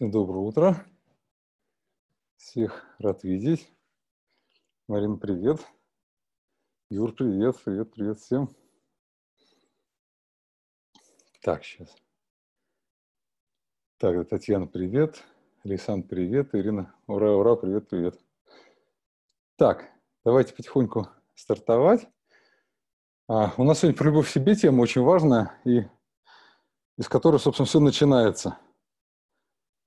Всем доброе утро. Всех рад видеть. Марин, привет. Юр, привет, привет, привет всем. Так, сейчас. Так, Татьяна, привет. Александр, привет. Ирина, ура, ура, привет, привет. Так, давайте потихоньку стартовать. А, у нас сегодня про любовь к себе тема очень важная, и из которой, собственно, все начинается –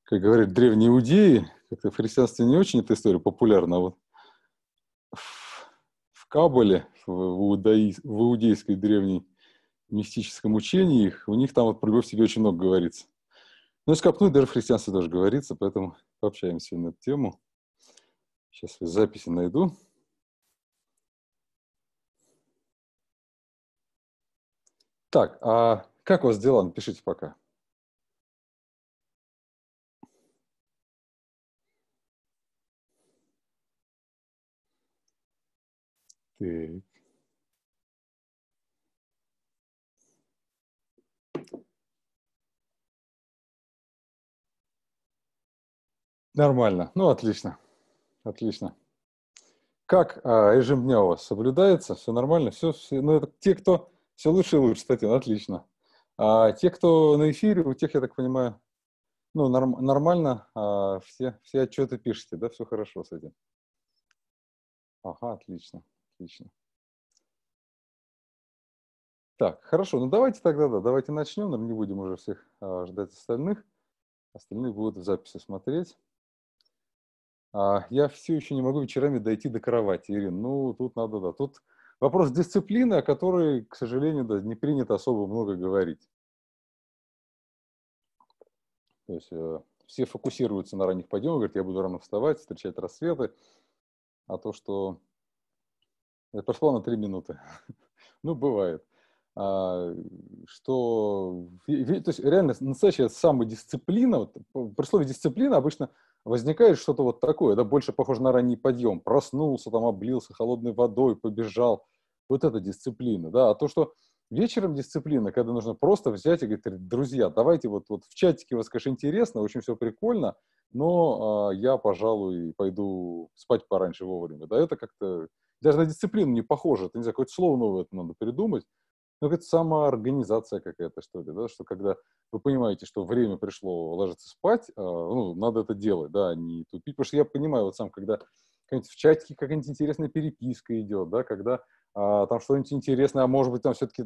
как говорят древние иудеи, как-то в христианстве не очень эта история популярна, а вот в, в Кабале, в, иудаи, в иудейской древней мистическом учении их, у них там вот про любовь себе очень много говорится. Ну, скопнуть даже в христианстве тоже говорится, поэтому пообщаемся на эту тему. Сейчас я записи найду. Так, а как у вас дела? Напишите пока. Так. Нормально. Ну, отлично. Отлично. Как а, режим дня у вас соблюдается? Все нормально? Все, все, ну, это те, кто... Все лучше и лучше, Татьяна, ну, отлично. А те, кто на эфире, у тех, я так понимаю, ну, норм, нормально, а, все, все отчеты пишете, да? Все хорошо с этим. Ага, отлично. Отлично. Так, хорошо, ну давайте тогда, да, давайте начнем, нам не будем уже всех а, ждать остальных. Остальные будут в записи смотреть. А, я все еще не могу вечерами дойти до кровати, Ирин. Ну, тут надо, да, тут вопрос дисциплины, о которой, к сожалению, да, не принято особо много говорить. То есть э, все фокусируются на ранних подъемах, говорят, я буду рано вставать, встречать рассветы, а то, что это прошло на три минуты. ну, бывает. А, что... То есть реально настоящая самодисциплина, вот, при слове дисциплина обычно возникает что-то вот такое, да, больше похоже на ранний подъем. Проснулся, там, облился холодной водой, побежал. Вот это дисциплина, да. А то, что Вечером дисциплина, когда нужно просто взять и говорить, друзья, давайте вот, вот в чатике у вас, конечно, интересно, очень все прикольно, но э, я, пожалуй, пойду спать пораньше вовремя. Да, это как-то даже на дисциплину не похоже. Это, не знаю, какое-то слово новое это надо придумать. Но это самоорганизация какая-то, что ли, да, что когда вы понимаете, что время пришло ложиться спать, э, ну, надо это делать, да, а не тупить, потому что я понимаю вот сам, когда в чатике какая-нибудь интересная переписка идет, да, когда а, там что-нибудь интересное, а может быть, там все-таки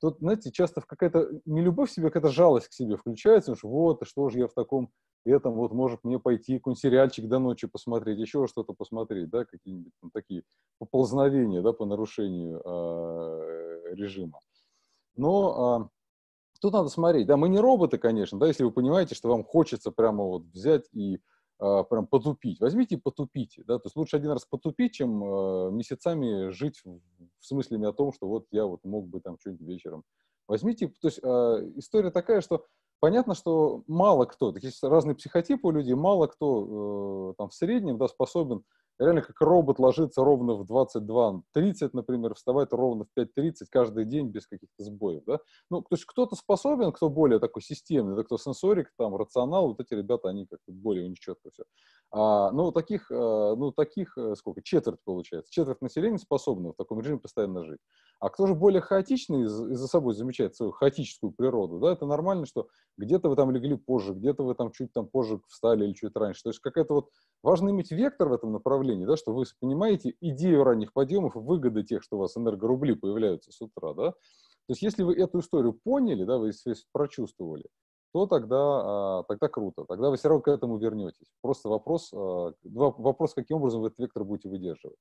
тут, знаете, часто какая-то не любовь к себе, а какая-то жалость к себе включается, потому что вот, что же я в таком этом, вот, может мне пойти какой-нибудь сериальчик до ночи посмотреть, еще что-то посмотреть, да, какие-нибудь там такие поползновения, да, по нарушению а, режима. Но э, тут надо смотреть, да, мы не роботы, конечно, да, если вы понимаете, что вам хочется прямо вот взять и а, прям потупить. Возьмите и потупите. Да? То есть лучше один раз потупить, чем а, месяцами жить в мыслями о том, что вот я вот мог бы там что-нибудь вечером. Возьмите, то есть а, история такая, что понятно, что мало кто, есть разные психотипы у людей, мало кто э, там в среднем да, способен реально как робот ложится ровно в 22.30, например, вставать ровно в 5.30 каждый день без каких-то сбоев, да. Ну, то есть кто-то способен, кто более такой системный, да, кто сенсорик, там, рационал, вот эти ребята, они как-то более у них четко все. А, ну, таких, э, ну, таких, э, сколько, четверть получается, четверть населения способны в таком режиме постоянно жить. А кто же более хаотичный и за собой замечает свою хаотическую природу, да, это нормально, что где-то вы там легли позже, где-то вы там чуть там позже встали или чуть раньше. То есть какая-то вот, важно иметь вектор в этом направлении, направлении, да, что вы понимаете идею ранних подъемов, выгоды тех, что у вас энергорубли появляются с утра, да. То есть если вы эту историю поняли, да, вы если прочувствовали, то тогда, а, тогда круто, тогда вы все равно к этому вернетесь. Просто вопрос, а, вопрос, каким образом вы этот вектор будете выдерживать.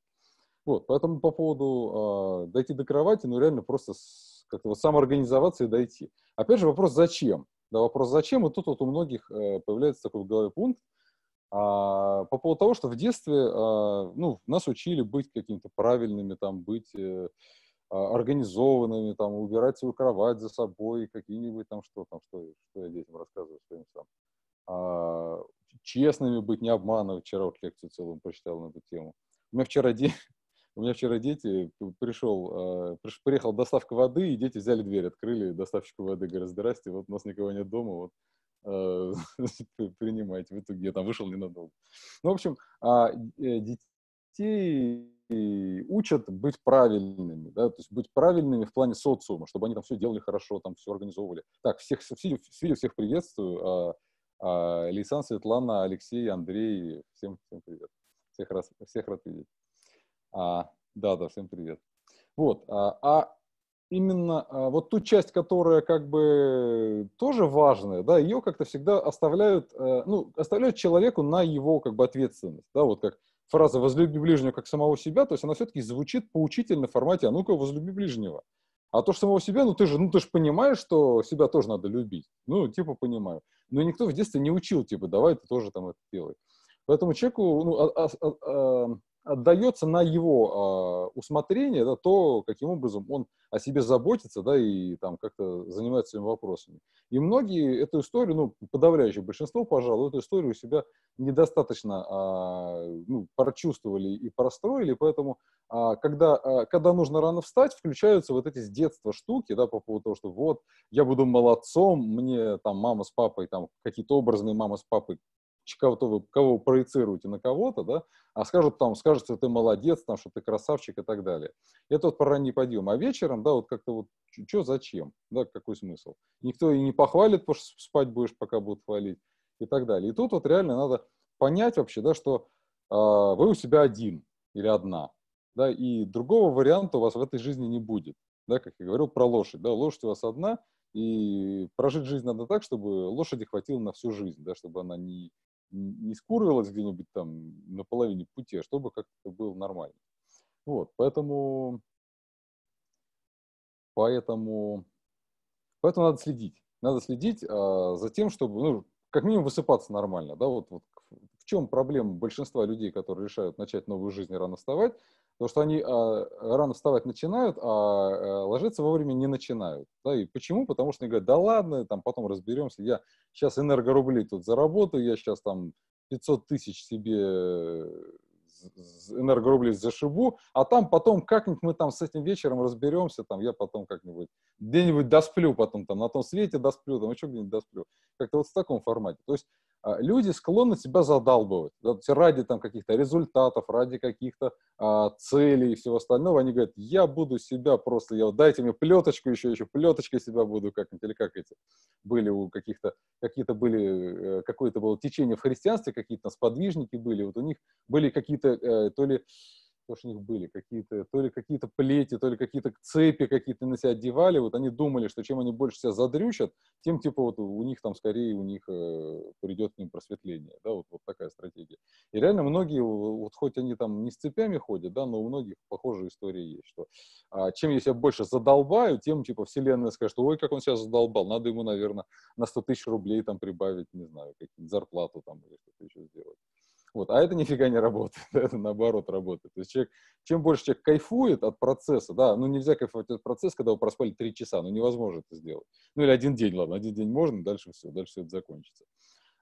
Вот, поэтому по поводу э, дойти до кровати, ну реально просто как-то вот самоорганизоваться и дойти. Опять же вопрос зачем? Да, вопрос зачем, и тут вот у многих э, появляется такой в голове пункт, а, по поводу того, что в детстве а, ну, нас учили быть какими-то правильными, там, быть э, а, организованными, там, убирать свою кровать за собой, какие-нибудь там, что там, что, что я детям рассказываю, что им там. А, честными быть, не обманывать. Вчера вот лекцию целую прочитал на эту тему. У меня вчера у меня вчера дети э, пришел, э, приш, приехал доставка воды, и дети взяли дверь, открыли доставщику воды, говорят, здрасте, вот у нас никого нет дома, вот Э, принимать. В итоге я там вышел ненадолго. Ну, в общем, а, э, детей э, учат быть правильными, да, то есть быть правильными в плане социума, чтобы они там все делали хорошо, там все организовывали. Так, всех, всех, всех, всех приветствую. А, а, Лейсан, Светлана, Алексей, Андрей, всем, всем привет. Всех, раз, всех рад видеть. А, да, да, всем привет. Вот, а, а именно а, вот ту часть, которая как бы тоже важная, да, ее как-то всегда оставляют, э, ну, оставляют человеку на его как бы ответственность, да, вот как фраза «возлюби ближнего как самого себя», то есть она все-таки звучит поучительно в формате «а ну-ка, возлюби ближнего». А то, что самого себя, ну ты же, ну ты же понимаешь, что себя тоже надо любить. Ну, типа, понимаю. Но никто в детстве не учил, типа, давай ты тоже там это делай. Поэтому человеку ну, а, а, а, а отдается на его э, усмотрение, да, то, каким образом он о себе заботится, да, и там как-то занимается своими вопросами. И многие эту историю, ну, подавляющее большинство, пожалуй, эту историю у себя недостаточно э, ну, прочувствовали и простроили, поэтому э, когда, э, когда нужно рано встать, включаются вот эти с детства штуки, да, по поводу того, что вот, я буду молодцом, мне там мама с папой, там какие-то образные мама с папой кого-то вы, кого вы проецируете на кого-то, да, а скажут там, скажут, что ты молодец, там, что ты красавчик и так далее. Это вот про ранний подъем. А вечером, да, вот как-то вот, что, зачем, да, какой смысл? Никто и не похвалит, потому что спать будешь, пока будут хвалить и так далее. И тут вот реально надо понять вообще, да, что э, вы у себя один или одна, да, и другого варианта у вас в этой жизни не будет, да, как я говорил про лошадь, да, лошадь у вас одна, и прожить жизнь надо так, чтобы лошади хватило на всю жизнь, да, чтобы она не не скурвилось где-нибудь там на половине пути, а чтобы как-то был нормально. Вот, поэтому, поэтому, поэтому надо следить. Надо следить а, за тем, чтобы, ну, как минимум высыпаться нормально, да, вот, вот в чем проблема большинства людей, которые решают начать новую жизнь и рано вставать, Потому что они а, рано вставать начинают, а, а ложиться вовремя не начинают. Да? И почему? Потому что они говорят, да ладно, там потом разберемся, я сейчас энергорубли тут заработаю, я сейчас там 500 тысяч себе энергорублей зашибу, а там потом как-нибудь мы там с этим вечером разберемся, там я потом как-нибудь где-нибудь досплю потом, там, на том свете досплю, там, еще где-нибудь досплю. Как-то вот в таком формате. То есть а, люди склонны себя задалбывать. Да, ради там каких-то результатов, ради каких-то а, целей и всего остального. Они говорят, я буду себя просто, я, дайте мне плеточку еще, еще плеточкой себя буду как-нибудь, или как эти были у каких-то, какие-то были, э, какое-то было течение в христианстве, какие-то сподвижники были, вот у них были какие-то э, то ли то, что у них были какие-то, то ли какие-то плети, то ли какие-то цепи какие-то на себя одевали, вот они думали, что чем они больше себя задрючат, тем, типа, вот у них там скорее, у них э, придет к ним просветление, да, вот, вот такая стратегия. И реально многие, вот хоть они там не с цепями ходят, да, но у многих похожая история есть, что а, чем я себя больше задолбаю, тем, типа, вселенная скажет, ой, как он себя задолбал, надо ему, наверное, на 100 тысяч рублей там прибавить, не знаю, какие-то зарплату там или что-то еще сделать. Вот. А это нифига не работает, это наоборот работает. То есть человек, чем больше человек кайфует от процесса, да, ну нельзя кайфовать от процесса, когда вы проспали три часа, ну невозможно это сделать. Ну или один день, ладно, один день можно, дальше все, дальше все это закончится.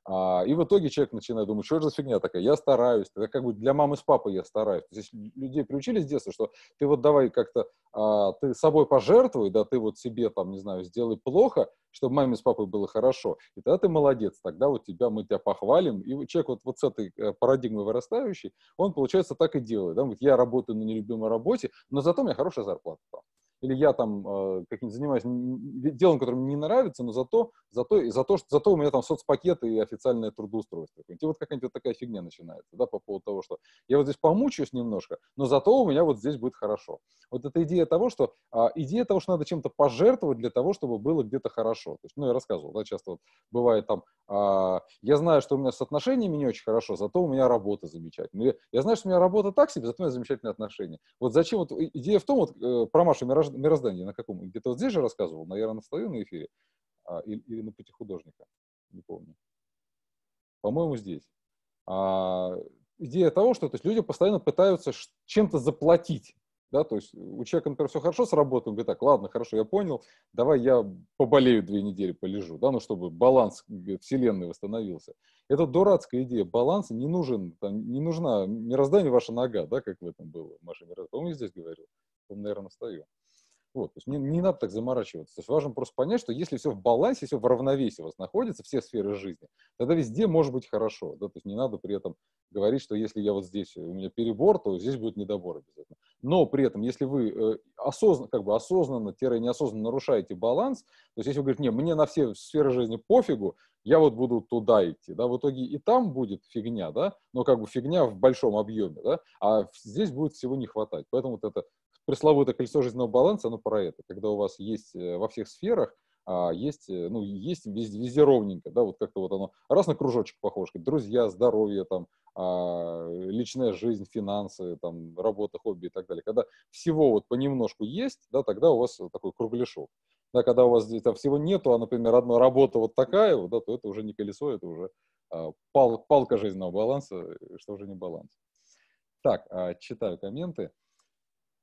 А, и в итоге человек начинает думать, что же за фигня такая, я стараюсь, это как бы для мамы с папой я стараюсь. Здесь людей приучили с детства, что ты вот давай как-то, а, ты собой пожертвуй, да, ты вот себе там, не знаю, сделай плохо, чтобы маме с папой было хорошо. И тогда ты молодец, тогда вот тебя, мы тебя похвалим. И человек вот, вот с этой э, парадигмой вырастающий, он, получается, так и делает. Да? Он говорит, я работаю на нелюбимой работе, но зато у меня хорошая зарплата или я там э, каким-нибудь занимаюсь делом, которое мне не нравится, но зато, зато, зато, что, зато у меня там соцпакеты и официальное трудоустройство. И вот какая-нибудь вот такая фигня начинается, да, по поводу того, что я вот здесь помучаюсь немножко, но зато у меня вот здесь будет хорошо. Вот эта идея того, что, а, идея того, что надо чем-то пожертвовать для того, чтобы было где-то хорошо. То есть, ну, я рассказывал, да, часто вот бывает там, а, я знаю, что у меня с отношениями не очень хорошо, зато у меня работа замечательная. Ну, я, знаю, что у меня работа так себе, зато у меня замечательные отношения. Вот зачем, вот идея в том, вот э, про Машу Мираж мироздание на каком? Где-то вот здесь же рассказывал, на Ярона на эфире? А, или, или на пути художника? Не помню. По-моему, здесь. А, идея того, что то есть, люди постоянно пытаются чем-то заплатить. Да, то есть у человека, например, все хорошо с работой, он говорит, так, ладно, хорошо, я понял, давай я поболею две недели, полежу, да, ну, чтобы баланс вселенной восстановился. Это дурацкая идея, баланс не нужен, там, не нужна мирозданию ваша нога, да, как в этом было, Маша Мироздание, по-моему, я здесь говорил, по наверное, стою. Вот, то есть не, не надо так заморачиваться. То есть важно просто понять, что если все в балансе, если все в равновесии у вас находится, все сферы жизни, тогда везде может быть хорошо. Да? То есть не надо при этом говорить, что если я вот здесь, э, у меня перебор, то здесь будет недобор обязательно. Но при этом, если вы э, осознанно, как бы осознанно-неосознанно нарушаете баланс, то есть если вы говорите, не, мне на все сферы жизни пофигу, я вот буду туда идти, да, в итоге и там будет фигня, да, но как бы фигня в большом объеме, да, а здесь будет всего не хватать. Поэтому вот это пресловутое колесо жизненного баланса, оно про это, когда у вас есть э, во всех сферах а есть, э, ну, есть везде, везде ровненько, да, вот как-то вот оно, раз на кружочек похоже, друзья, здоровье, там, а, личная жизнь, финансы, там, работа, хобби и так далее. Когда всего вот понемножку есть, да, тогда у вас такой кругляшок. Да, когда у вас здесь там всего нету, а, например, одна работа вот такая, вот, да, то это уже не колесо, это уже а, пал, палка жизненного баланса, э, что уже не баланс. Так, а, читаю комменты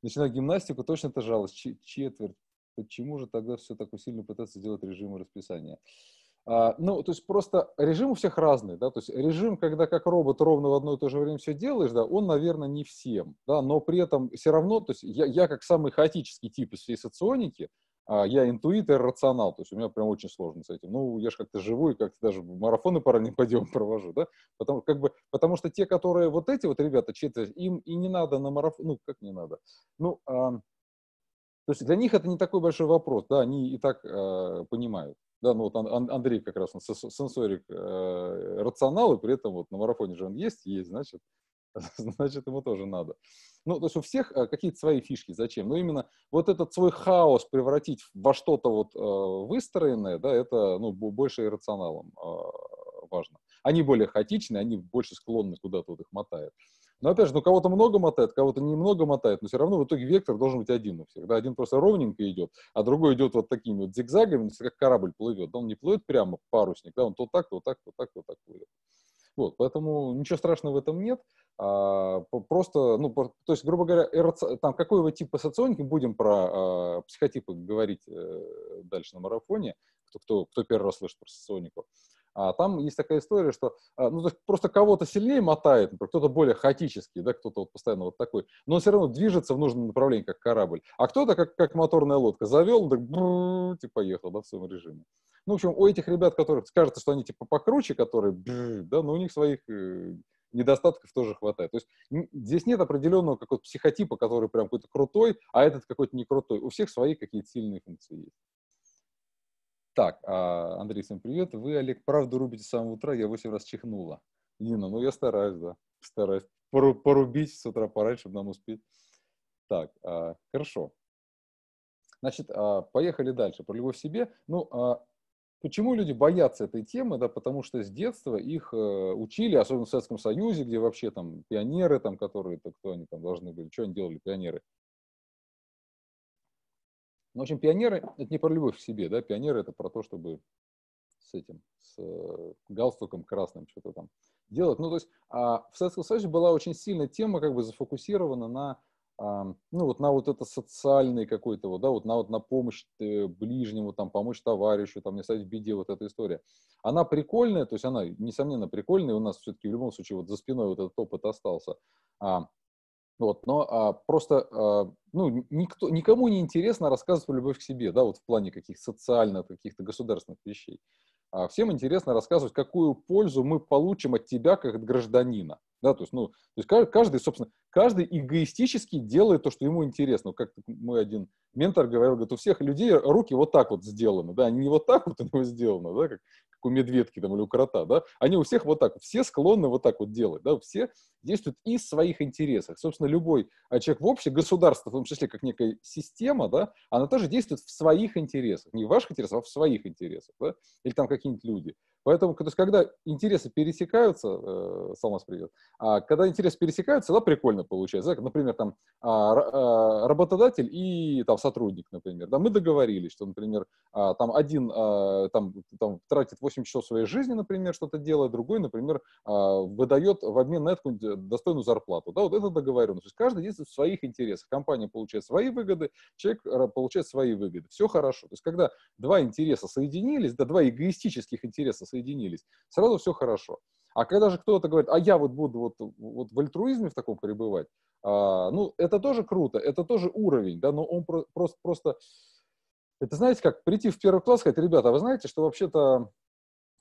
начинаю гимнастику, точно это жалость, четверть. Почему же тогда все так усиленно пытаться сделать режимы расписания? А, ну, то есть просто режим у всех разный, да, то есть режим, когда как робот ровно в одно и то же время все делаешь, да, он, наверное, не всем, да, но при этом все равно, то есть я, я как самый хаотический тип из всей соционики, а я интуит, интуитор, рационал, то есть у меня прям очень сложно с этим. Ну, я же как-то живу и как-то даже марафоны пора не пойдем провожу, да? Потому, как бы, потому что те, которые вот эти вот ребята, четверть, им и не надо на марафон, ну, как не надо. Ну, а, то есть для них это не такой большой вопрос, да, они и так а, понимают. Да, ну вот Андрей как раз, он сенсорик э, рационал, и при этом вот на марафоне же он есть, есть, значит, значит, ему тоже надо. Ну, то есть у всех э, какие-то свои фишки, зачем? Но ну, именно вот этот свой хаос превратить во что-то вот э, выстроенное, да, это, ну, больше иррационалом э, важно. Они более хаотичные, они больше склонны куда-то вот их мотает. Но опять же, ну кого-то много мотает, кого-то немного мотает, но все равно в итоге вектор должен быть один у всех. Да? Один просто ровненько идет, а другой идет вот такими вот зигзагами, как корабль плывет. Да? Он не плывет прямо парусник, да, он то так, то так, то так, то так плывет. Вот, поэтому ничего страшного в этом нет. А, просто, ну, то есть, грубо говоря, эрци... там, какой вы тип ассоционики, будем про а, психотипы говорить э, дальше на марафоне, кто, кто, кто первый раз слышит про ассоционику. А там есть такая история, что а, ну, просто кого-то сильнее мотает, кто-то более хаотический, да, кто-то вот постоянно вот такой, но он все равно движется в нужном направлении, как корабль. А кто-то, как, как моторная лодка, завел, так бррр, типа поехал да, в своем режиме. Ну, в общем, у этих ребят, которых скажется, что они типа покруче, которые, да, но у них своих э, недостатков тоже хватает. То есть здесь нет определенного какого-то психотипа, который прям какой-то крутой, а этот какой-то не крутой. У всех свои какие-то сильные функции есть. Так, а, Андрей, всем привет. Вы, Олег, правду рубите с самого утра, я 8 раз чихнула. Нина, ну я стараюсь, да, стараюсь порубить с утра пораньше, чтобы нам успеть. Так, а, хорошо. Значит, а, поехали дальше. Про любовь к себе. Ну, почему люди боятся этой темы? Да, потому что с детства их э, учили, особенно в Советском Союзе, где вообще там пионеры, там, которые, то кто они там должны были, что они делали, пионеры? Ну, в общем, пионеры – это не про любовь к себе, да, пионеры – это про то, чтобы с этим, с э, галстуком красным что-то там делать. Ну, то есть а в Советском Союзе была очень сильная тема, как бы зафокусирована на, а, ну, вот на вот это социальный какой-то, вот, да, вот на, вот на помощь э, ближнему, там, помочь товарищу, там, не стать в беде, вот эта история. Она прикольная, то есть она, несомненно, прикольная, у нас все-таки в любом случае вот за спиной вот этот опыт остался. А, вот, но а, просто а, ну, никто, никому не интересно рассказывать про любовь к себе, да, вот в плане каких-то социальных, каких-то государственных вещей. А всем интересно рассказывать, какую пользу мы получим от тебя как от гражданина. Да, то есть, ну, то есть каждый, собственно, каждый эгоистически делает то, что ему интересно. Как мой один ментор говорил, говорит, у всех людей руки вот так вот сделаны, да, они не вот так вот у него сделаны, да, как, как у медведки там или у крота, да, они у всех вот так, все склонны вот так вот делать, да, все действуют из своих интересов. Собственно, любой а, человек в общем, государство, в том числе как некая система, да, она тоже действует в своих интересах, не в ваших интересах, а в своих интересах, да, или там какие-нибудь люди. Поэтому, то есть, когда интересы пересекаются, э, Салмас, привет, а когда интересы пересекаются, да, прикольно получается. Да, например, там а, а, работодатель и там сотрудник, например, да, мы договорились, что, например, а, там один а, там, там, тратит 8 часов своей жизни, например, что-то делает, другой, например, а, выдает в обмен на эту э, достойную зарплату, да, вот это договоренность. То есть каждый действует в своих интересах, компания получает свои выгоды, человек э, получает свои выгоды, все хорошо. То есть когда два интереса соединились, да, два эгоистических интереса соединились, сразу все хорошо. А когда же кто-то говорит, а я вот буду вот, вот в альтруизме в таком пребывать, а, ну, это тоже круто, это тоже уровень, да, но он про- просто, просто, это знаете как, прийти в первый класс, сказать, ребята, а вы знаете, что вообще-то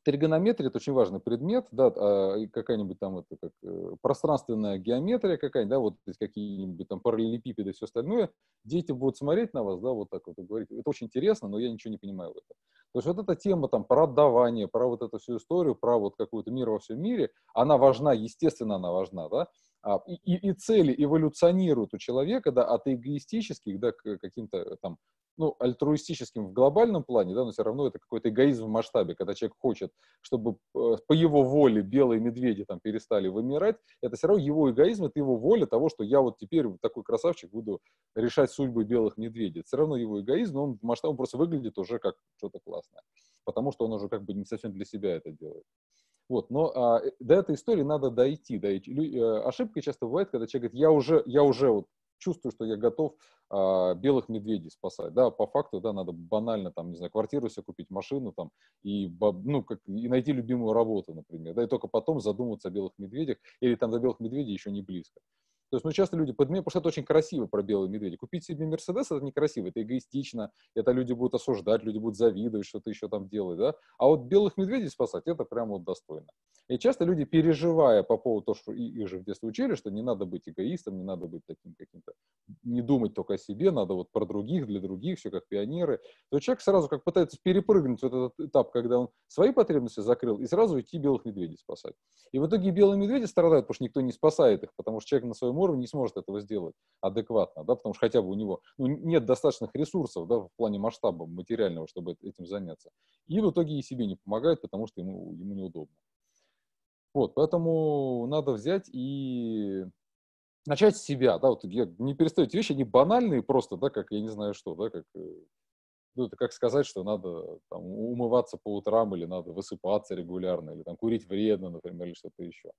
тригонометрия – это очень важный предмет, да, а, какая-нибудь там это как, э, пространственная геометрия какая-нибудь, да, вот какие-нибудь там параллелепипеды и все остальное, дети будут смотреть на вас, да, вот так вот и говорить, это очень интересно, но я ничего не понимаю в этом. То есть вот эта тема там про отдавание, про вот эту всю историю, про вот какую то мир во всем мире, она важна, естественно, она важна, да, а, и, и, и цели эволюционируют у человека, да, от эгоистических, да, к каким-то э, там ну, альтруистическим в глобальном плане, да, но все равно это какой-то эгоизм в масштабе, когда человек хочет, чтобы э, по его воле белые медведи там перестали вымирать, это все равно его эгоизм, это его воля того, что я вот теперь такой красавчик буду решать судьбы белых медведей. все равно его эгоизм, но он в масштабе просто выглядит уже как что-то классное, потому что он уже как бы не совсем для себя это делает. Вот, но а, э, до этой истории надо дойти. дойти. и, э, ошибка часто бывает, когда человек говорит, я уже, я уже вот чувствую, что я готов а, белых медведей спасать. Да, по факту, да, надо банально, там, не знаю, квартиру себе купить, машину, там, и, ну, как, и найти любимую работу, например, да, и только потом задумываться о белых медведях, или там до белых медведей еще не близко. То есть, ну, часто люди, потому что это очень красиво про белые медведя. Купить себе Мерседес — это некрасиво, это эгоистично, это люди будут осуждать, люди будут завидовать, что ты еще там делаешь, да? А вот белых медведей спасать — это прямо вот достойно. И часто люди, переживая по поводу того, что их же в детстве учили, что не надо быть эгоистом, не надо быть таким каким-то, не думать только о себе, надо вот про других, для других, все как пионеры, то человек сразу как пытается перепрыгнуть вот этот этап, когда он свои потребности закрыл, и сразу идти белых медведей спасать. И в итоге белые медведи страдают, потому что никто не спасает их, потому что человек на своем уровне не сможет этого сделать адекватно, да, потому что хотя бы у него ну, нет достаточных ресурсов, да, в плане масштаба материального, чтобы этим заняться. И в итоге и себе не помогает, потому что ему, ему неудобно. Вот, поэтому надо взять и начать с себя, да, вот я не перестаю эти вещи, они банальные просто, да, как я не знаю что, да, как э, ну, это как сказать, что надо там, умываться по утрам, или надо высыпаться регулярно, или там курить вредно, например, или что-то еще.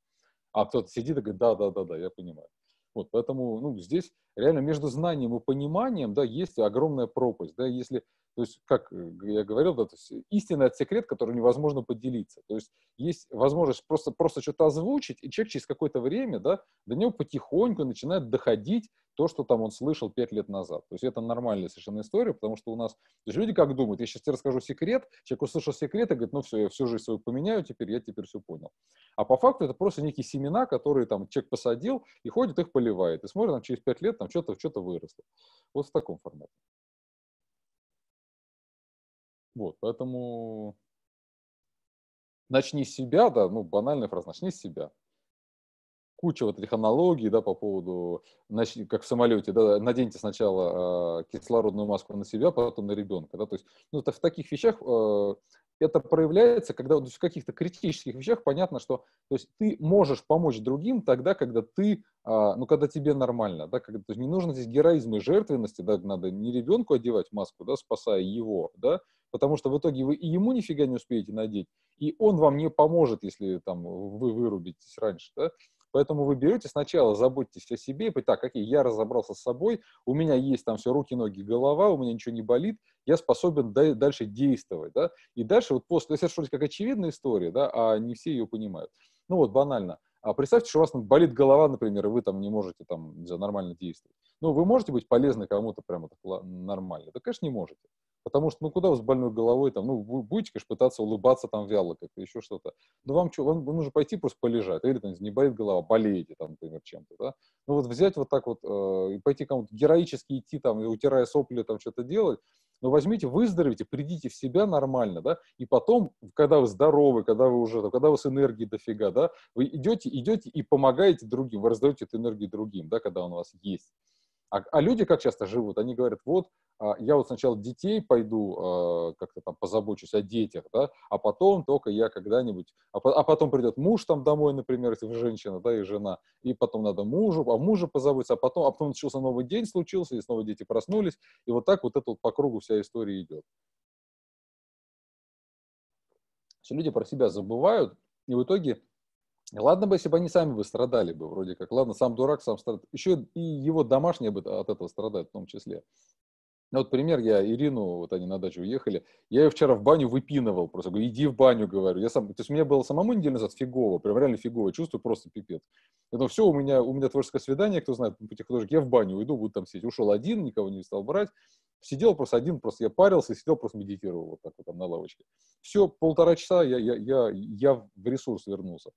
А кто-то сидит и говорит, да-да-да-да, я понимаю. Вот, поэтому ну, здесь реально между знанием и пониманием да, есть огромная пропасть. Да, если то есть, как э, я говорил, да, то есть э, истинный это секрет, который невозможно поделиться. То есть есть возможность просто, просто что-то озвучить, и человек через какое-то время да, до него потихоньку начинает доходить то, что там он слышал пять лет назад. То есть это нормальная совершенно история, потому что у нас... То есть люди как думают, я сейчас тебе расскажу секрет, человек услышал секрет и говорит, ну все, я всю жизнь свою поменяю теперь, я теперь все понял. А по факту это просто некие семена, которые там человек посадил и ходит их поливает. И смотрит, там через пять лет там что-то что выросло. Вот в таком формате. Вот, поэтому начни с себя, да, ну, банальная фраза, начни с себя. Куча вот этих аналогий, да, по поводу, начни, как в самолете, да, наденьте сначала э, кислородную маску на себя, потом на ребенка, да, то есть, ну, это в таких вещах э, это проявляется, когда то есть, в каких-то критических вещах понятно, что то есть, ты можешь помочь другим тогда, когда ты, а, ну, когда тебе нормально, да, когда, то есть, не нужно здесь героизма и жертвенности, да, надо не ребенку одевать маску, да, спасая его, да, потому что в итоге вы и ему нифига не успеете надеть, и он вам не поможет, если там вы вырубитесь раньше, да? Поэтому вы берете сначала, заботьтесь о себе, и так, окей, я разобрался с собой, у меня есть там все руки, ноги, голова, у меня ничего не болит, я способен дальше действовать, да, и дальше вот после, если это что-то как очевидная история, да, а не все ее понимают. Ну вот, банально, а представьте, что у вас болит голова, например, и вы там не можете там, не знаю, нормально действовать. Ну, вы можете быть полезны кому-то прямо так нормально? Да, конечно, не можете. Потому что, ну, куда вы с больной головой, там, ну, вы будете, конечно, пытаться улыбаться там вяло как-то, еще что-то. Ну, вам что, вам нужно пойти просто полежать. Или, там, не болит голова, болеете, там, например, чем-то, да. Ну, вот взять вот так вот э, и пойти кому-то героически идти, там, и утирая сопли, там, что-то делать, но ну, возьмите, выздоровите, придите в себя нормально, да, и потом, когда вы здоровы, когда вы уже, когда у вас энергии дофига, да, вы идете, идете и помогаете другим, вы раздаете эту энергию другим, да, когда он у вас есть. А, а люди как часто живут? Они говорят, вот, а, я вот сначала детей пойду, а, как-то там позабочусь о детях, да, а потом только я когда-нибудь, а, а потом придет муж там домой, например, если женщина, да, и жена, и потом надо мужу, а мужу позаботиться, а потом, а потом начался новый день, случился, и снова дети проснулись, и вот так вот это вот по кругу вся история идет. Все люди про себя забывают, и в итоге Ладно бы, если бы они сами бы страдали бы, вроде как. Ладно, сам дурак, сам страдает. Еще и его домашние бы от этого страдают в том числе. Ну, вот пример, я Ирину, вот они на дачу уехали, я ее вчера в баню выпинывал, просто говорю, иди в баню, говорю. Я сам, то есть у меня было самому неделю назад фигово, прям реально фигово, чувствую просто пипец. Я все, у меня, у меня творческое свидание, кто знает, пути художник, я в баню уйду, буду там сидеть. Ушел один, никого не стал брать, сидел просто один, просто я парился, сидел, просто медитировал вот так вот там на лавочке. Все, полтора часа я, я, я, я в ресурс вернулся.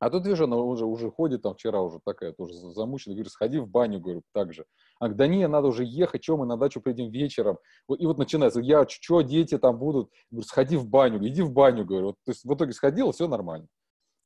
А тут вижу, она уже, уже ходит, там вчера уже такая тоже замучена. Говорю, сходи в баню, говорю, так же. А да не, надо уже ехать, чем мы на дачу приедем вечером. И вот начинается, я, что дети там будут? Говорю, сходи в баню, иди в баню, говорю. Вот, то есть в итоге сходила, все нормально.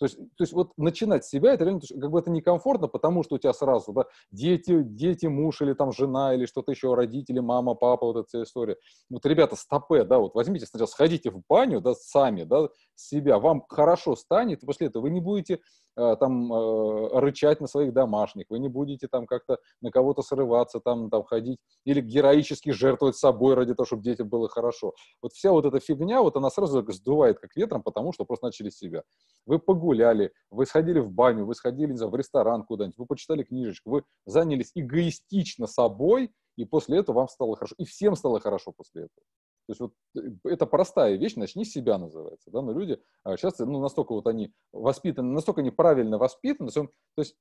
То есть, то есть вот начинать с себя, это реально как бы это некомфортно, потому что у тебя сразу да, дети, дети, муж или там жена, или что-то еще, родители, мама, папа, вот эта вся история. Вот, ребята, стопе, да, вот возьмите сначала, сходите в баню, да, сами, да, себя, вам хорошо станет, после этого вы не будете Э, там э, рычать на своих домашних, вы не будете там как-то на кого-то срываться, там, там ходить, или героически жертвовать собой ради того, чтобы детям было хорошо. Вот вся вот эта фигня, вот она сразу сдувает как ветром, потому что просто начали с себя. Вы погуляли, вы сходили в баню, вы сходили, не знаю, в ресторан куда-нибудь, вы почитали книжечку, вы занялись эгоистично собой, и после этого вам стало хорошо. И всем стало хорошо после этого. То есть вот э, это простая вещь, начни с себя называется, да, но люди сейчас а, ну, настолько вот они воспитаны, настолько неправильно воспитаны, то есть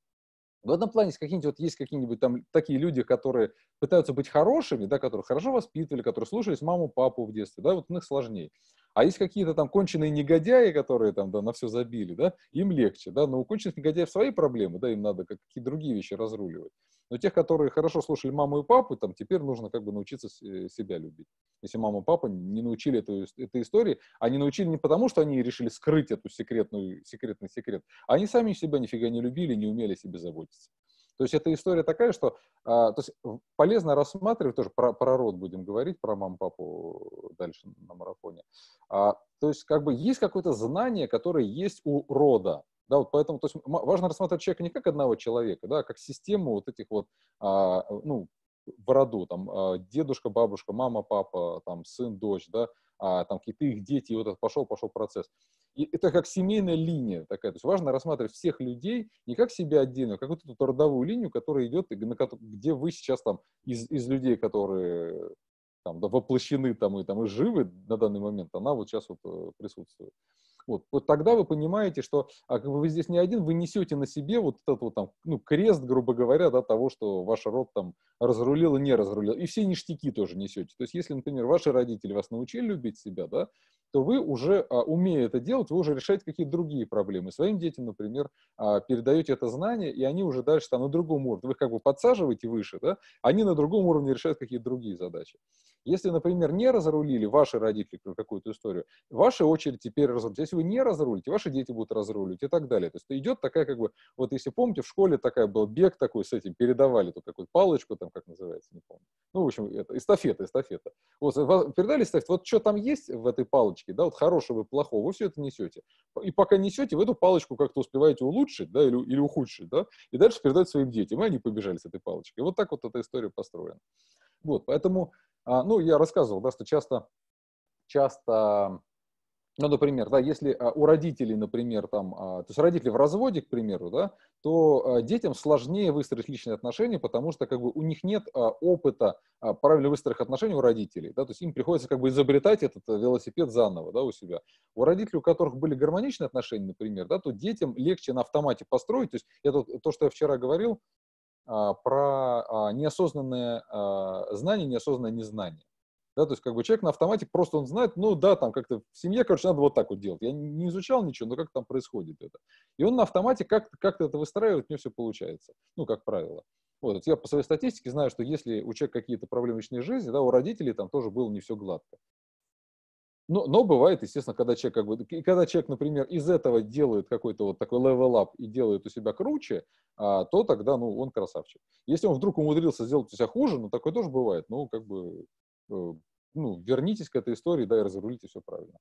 в одном плане какие-нибудь вот есть какие-нибудь там такие люди, которые пытаются быть хорошими, да, которые хорошо воспитывали, которые слушались маму, папу в детстве, да, вот у них сложнее. А есть какие-то там конченые негодяи, которые там, да, на все забили, да, им легче, да, но у конченых негодяев свои проблемы, да, им надо какие-то другие вещи разруливать. Но тех, которые хорошо слушали маму и папу, там теперь нужно как бы научиться э, себя любить. Если мама и папа не научили эту, этой истории, они научили не потому, что они решили скрыть эту секретную, секретный секрет, они сами себя нифига не любили, не умели себе заботиться. То есть эта история такая, что а, то есть полезно рассматривать, тоже про, про род будем говорить, про маму, папу дальше на марафоне. А, то есть как бы есть какое-то знание, которое есть у рода, да, вот поэтому то есть, важно рассматривать человека не как одного человека, да, а как систему вот этих вот, а, ну, в роду, там, а, дедушка, бабушка, мама, папа, там, сын, дочь, да, а, там, какие-то их дети, и вот этот пошел-пошел процесс. И это как семейная линия такая. То есть важно рассматривать всех людей не как себя отдельную, а как вот эту родовую линию, которая идет, где вы сейчас там из, из людей, которые там да, воплощены там и там и живы на данный момент, она вот сейчас вот э, присутствует. Вот, вот тогда вы понимаете, что а, как бы вы здесь не один, вы несете на себе вот этот вот там, ну, крест, грубо говоря, да, того, что ваш род там разрулил и не разрулил. И все ништяки тоже несете. То есть, если, например, ваши родители вас научили любить себя, да, то вы уже, а, умея это делать, вы уже решаете какие-то другие проблемы. Своим детям, например, а, передаете это знание, и они уже дальше там на другом уровне, вы их как бы подсаживаете выше, да, они на другом уровне решают какие-то другие задачи. Если, например, не разрулили ваши родители какую-то историю, ваша очередь теперь разрулить. Если вы не разрулите, ваши дети будут разруливать и так далее. То есть идет такая как бы, вот если помните, в школе такая был бег такой с этим, передавали тут какую-то палочку, там как называется, не помню. Ну, в общем, это эстафета, эстафета. Вот, э, передали эстафету, вот что там есть в этой палочке, палочки, да, вот хорошего и плохого, вы все это несете. И пока несете, вы эту палочку как-то успеваете улучшить, да, или, или ухудшить, да, и дальше передать своим детям, и они побежали с этой палочкой. Вот так вот эта история построена. Вот, поэтому, а, ну, я рассказывал, да, что часто, часто ну, например, да, если а, у родителей, например, там, а, то есть родители в разводе, к примеру, да, то а, детям сложнее выстроить личные отношения, потому что как бы у них нет опыта правильно выстроенных отношений у родителей, да, то есть им приходится как бы изобретать этот велосипед заново, да, у себя. У родителей, у которых были гармоничные отношения, например, да, то детям легче на автомате построить, то есть это то, что я вчера говорил, про неосознанное знание, неосознанное незнание. Да, то есть как бы человек на автомате просто он знает, ну да, там как-то в семье, короче, надо вот так вот делать. Я не изучал ничего, но как там происходит это. И он на автомате как-то как это выстраивает, у него все получается. Ну, как правило. Вот, я по своей статистике знаю, что если у человека какие-то проблемы личной жизни, да, у родителей там тоже было не все гладко. Но, но бывает, естественно, когда человек, как бы, и когда человек, например, из этого делает какой-то вот такой левел-ап и делает у себя круче, а, то тогда, ну, он красавчик. Если он вдруг умудрился сделать у себя хуже, ну, такое тоже бывает, ну, как бы, Э, ну, вернитесь к этой истории, да, и разрулите все правильно.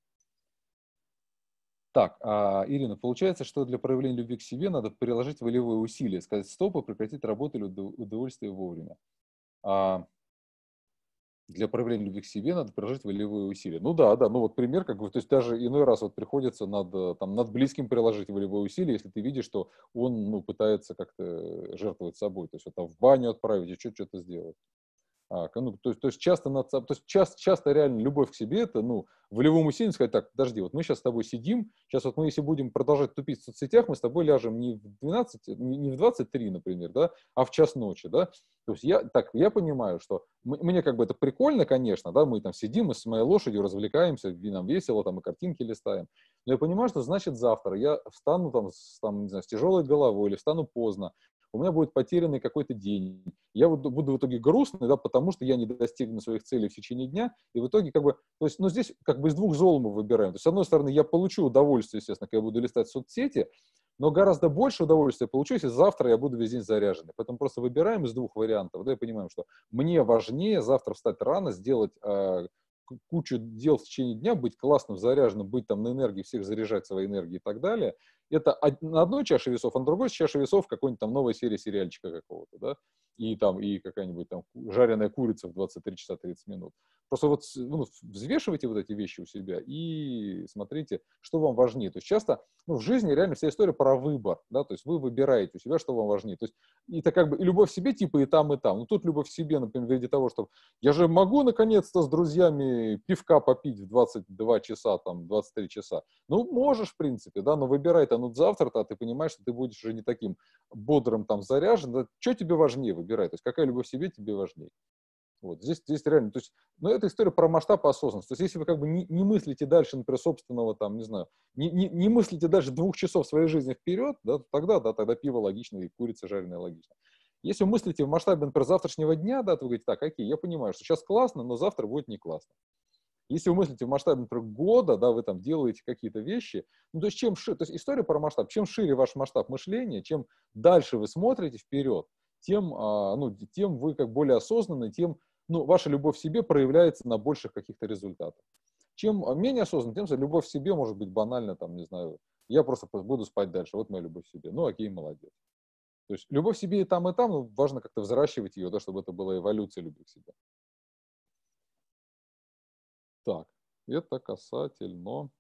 Так, а, Ирина, получается, что для проявления любви к себе надо приложить волевые усилия, сказать стоп и прекратить работу или удовольствие вовремя. А, для проявления любви к себе надо приложить волевые усилия. Ну да, да, ну вот пример, как бы, то есть даже иной раз вот приходится над, э, там, над близким приложить волевые усилия, если ты видишь, что он, ну, пытается как-то жертвовать собой, то есть вот там в баню отправить, еще что-то сделать. А, ну, то, есть, то есть часто над, то есть часто, часто реально любовь к себе это, ну, в волевому сильно сказать, так, подожди, вот мы сейчас с тобой сидим, сейчас вот мы если будем продолжать тупить в соцсетях, мы с тобой ляжем не в 12, не в 23, например, да, а в час ночи, да. То есть я, так, я понимаю, что мы, мне как бы это прикольно, конечно, да, мы там сидим мы с моей лошадью развлекаемся, и нам весело, там и картинки листаем, но я понимаю, что значит завтра я встану там, с, там не знаю, с тяжелой головой или встану поздно, у меня будет потерянный какой-то день. Я вот буду в итоге грустный, да, потому что я не достигну своих целей в течение дня. И в итоге, как бы, то есть, ну, здесь как бы из двух зол мы выбираем. То есть, с одной стороны, я получу удовольствие, естественно, когда я буду листать соцсети, но гораздо больше удовольствия получу, если завтра я буду весь день заряженный. Поэтому просто выбираем из двух вариантов, да, и понимаем, что мне важнее завтра встать рано, сделать а, кучу дел в течение дня, быть классным, заряженным, быть там на энергии, всех заряжать своей энергией и так далее – это на одной чаше весов, а на другой чаше весов какой-нибудь там новая серия сериальчика какого-то, да, и там, и какая-нибудь там жареная курица в 23 часа 30 минут. Просто вот ну, взвешивайте вот эти вещи у себя и смотрите, что вам важнее. То есть часто ну, в жизни реально вся история про выбор, да, то есть вы выбираете у себя, что вам важнее. То есть это как бы и любовь к себе типа и там, и там. Ну тут любовь к себе, например, в виде того, что я же могу наконец-то с друзьями пивка попить в 22 часа, там, 23 часа. Ну можешь, в принципе, да, но выбирай-то, ну завтра-то а ты понимаешь, что ты будешь уже не таким бодрым, там, заряжен. Да, что тебе важнее выбирай, то есть какая любовь к себе тебе важнее. Вот здесь, здесь реально, то есть, но ну, это история про масштаб осознанности То есть, если вы как бы не, не мыслите дальше, например, собственного, там, не знаю, не, не, не мыслите даже двух часов своей жизни вперед, да, то тогда, да, тогда пиво логично и курица жареная логично. Если вы мыслите в масштабе, например, завтрашнего дня, да, то вы говорите, так, окей, я понимаю, что сейчас классно, но завтра будет не классно. Если вы мыслите в масштабе, например, года, да, вы там делаете какие-то вещи, ну, то есть, чем шире, то есть, история про масштаб, чем шире ваш масштаб мышления, чем дальше вы смотрите вперед, тем, а, ну, тем вы как более осознанны, тем ну, ваша любовь к себе проявляется на больших каких-то результатах. Чем а, менее осознанно, тем что любовь к себе может быть банально, там, не знаю, я просто буду спать дальше, вот моя любовь к себе. Ну, окей, молодец. То есть любовь к себе и там, и там, но ну, важно как-то взращивать ее, да, чтобы это была эволюция любви к себе. Так, это касательно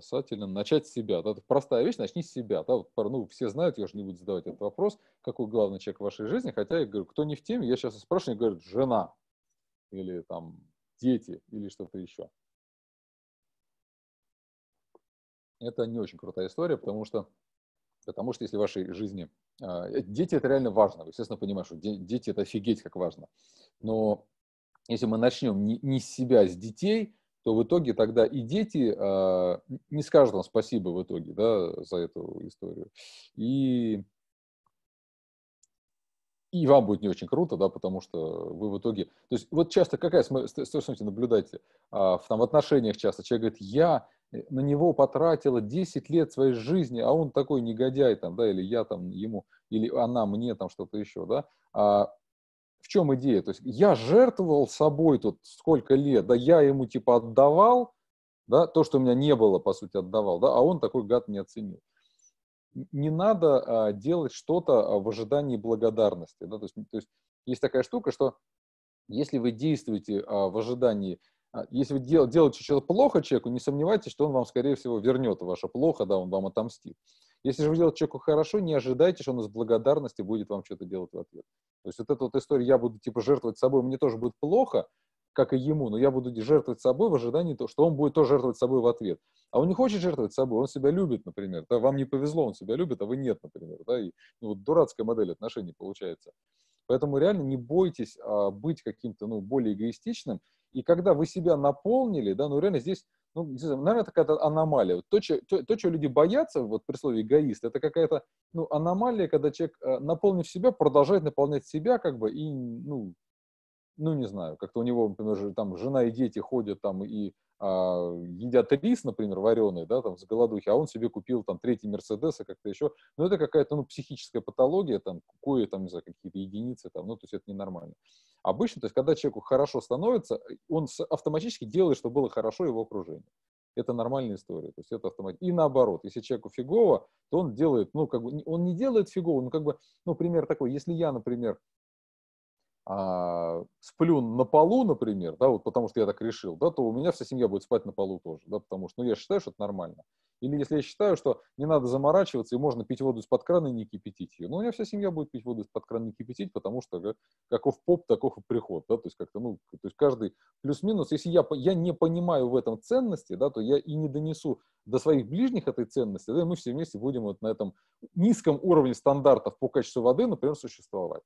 касательно начать с себя. Это простая вещь, начни с себя. Да, вот, ну, все знают, я уже не буду задавать этот вопрос, какой главный человек в вашей жизни, хотя я говорю, кто не в теме, я сейчас спрашиваю, говорят, жена или там дети или что-то еще. Это не очень крутая история, потому что, потому что если в вашей жизни... А, э, дети — это реально важно. Вы, естественно, понимаешь, что дети — это офигеть как важно. Но если мы начнем не, не с себя, а с детей, то в итоге тогда и дети э, не скажут вам спасибо в итоге да, за эту историю. И, и вам будет не очень круто, да, потому что вы в итоге... То есть вот часто какая, смотрите, наблюдайте, а, в там, отношениях часто человек говорит, я э, на него потратила 10 лет своей жизни, а он такой негодяй там, да, или я там ему, или она мне там что-то еще, да, а в чем идея? То есть я жертвовал собой тут сколько лет, да я ему типа отдавал, да, то, что у меня не было, по сути, отдавал, да, а он такой гад не оценил. Не надо а, делать что-то а, в ожидании благодарности, да, то есть, то есть есть такая штука, что если вы действуете а, в ожидании, а, если вы дел, делаете что-то плохо человеку, не сомневайтесь, что он вам, скорее всего, вернет ваше плохо, да, он вам отомстит. Если же вы делаете человеку хорошо, не ожидайте, что он из благодарности будет вам что-то делать в ответ. То есть вот эта вот история, я буду типа жертвовать собой, мне тоже будет плохо, как и ему, но я буду жертвовать собой в ожидании того, что он будет тоже жертвовать собой в ответ. А он не хочет жертвовать собой, он себя любит, например. Да, вам не повезло, он себя любит, а вы нет, например. Да, и ну, вот дурацкая модель отношений получается. Поэтому реально не бойтесь а, быть каким-то ну, более эгоистичным. И когда вы себя наполнили, да, ну реально здесь ну, наверное, это какая-то аномалия. То, че, то, чего люди боятся, вот при слове эгоист, это какая-то, ну, аномалия, когда человек, э, наполнив себя, продолжает наполнять себя, как бы, и, ну, ну, не знаю, как-то у него, например, там жена и дети ходят там и а, едят рис, например, вареный, да, там, с голодухи, а он себе купил там третий Мерседес и как-то еще. Ну, это какая-то, ну, психическая патология, там, кое там, не знаю, какие-то единицы, там, ну, то есть это ненормально. Обычно, то есть, когда человеку хорошо становится, он автоматически делает, чтобы было хорошо его окружение. Это нормальная история, то есть это автомат. И наоборот, если человеку фигово, то он делает, ну, как бы, он не делает фигово, ну, как бы, ну, пример такой, если я, например, а, сплю на полу, например, да, вот потому что я так решил, да, то у меня вся семья будет спать на полу тоже, да, потому что, ну, я считаю, что это нормально. Или если я считаю, что не надо заморачиваться и можно пить воду из-под крана и не кипятить ее, ну, у меня вся семья будет пить воду из-под крана и не кипятить, потому что да, каков поп, таков и приход, да, то есть как-то, ну, то есть каждый плюс-минус, если я, я не понимаю в этом ценности, да, то я и не донесу до своих ближних этой ценности, да, и мы все вместе будем вот на этом низком уровне стандартов по качеству воды, например, существовать.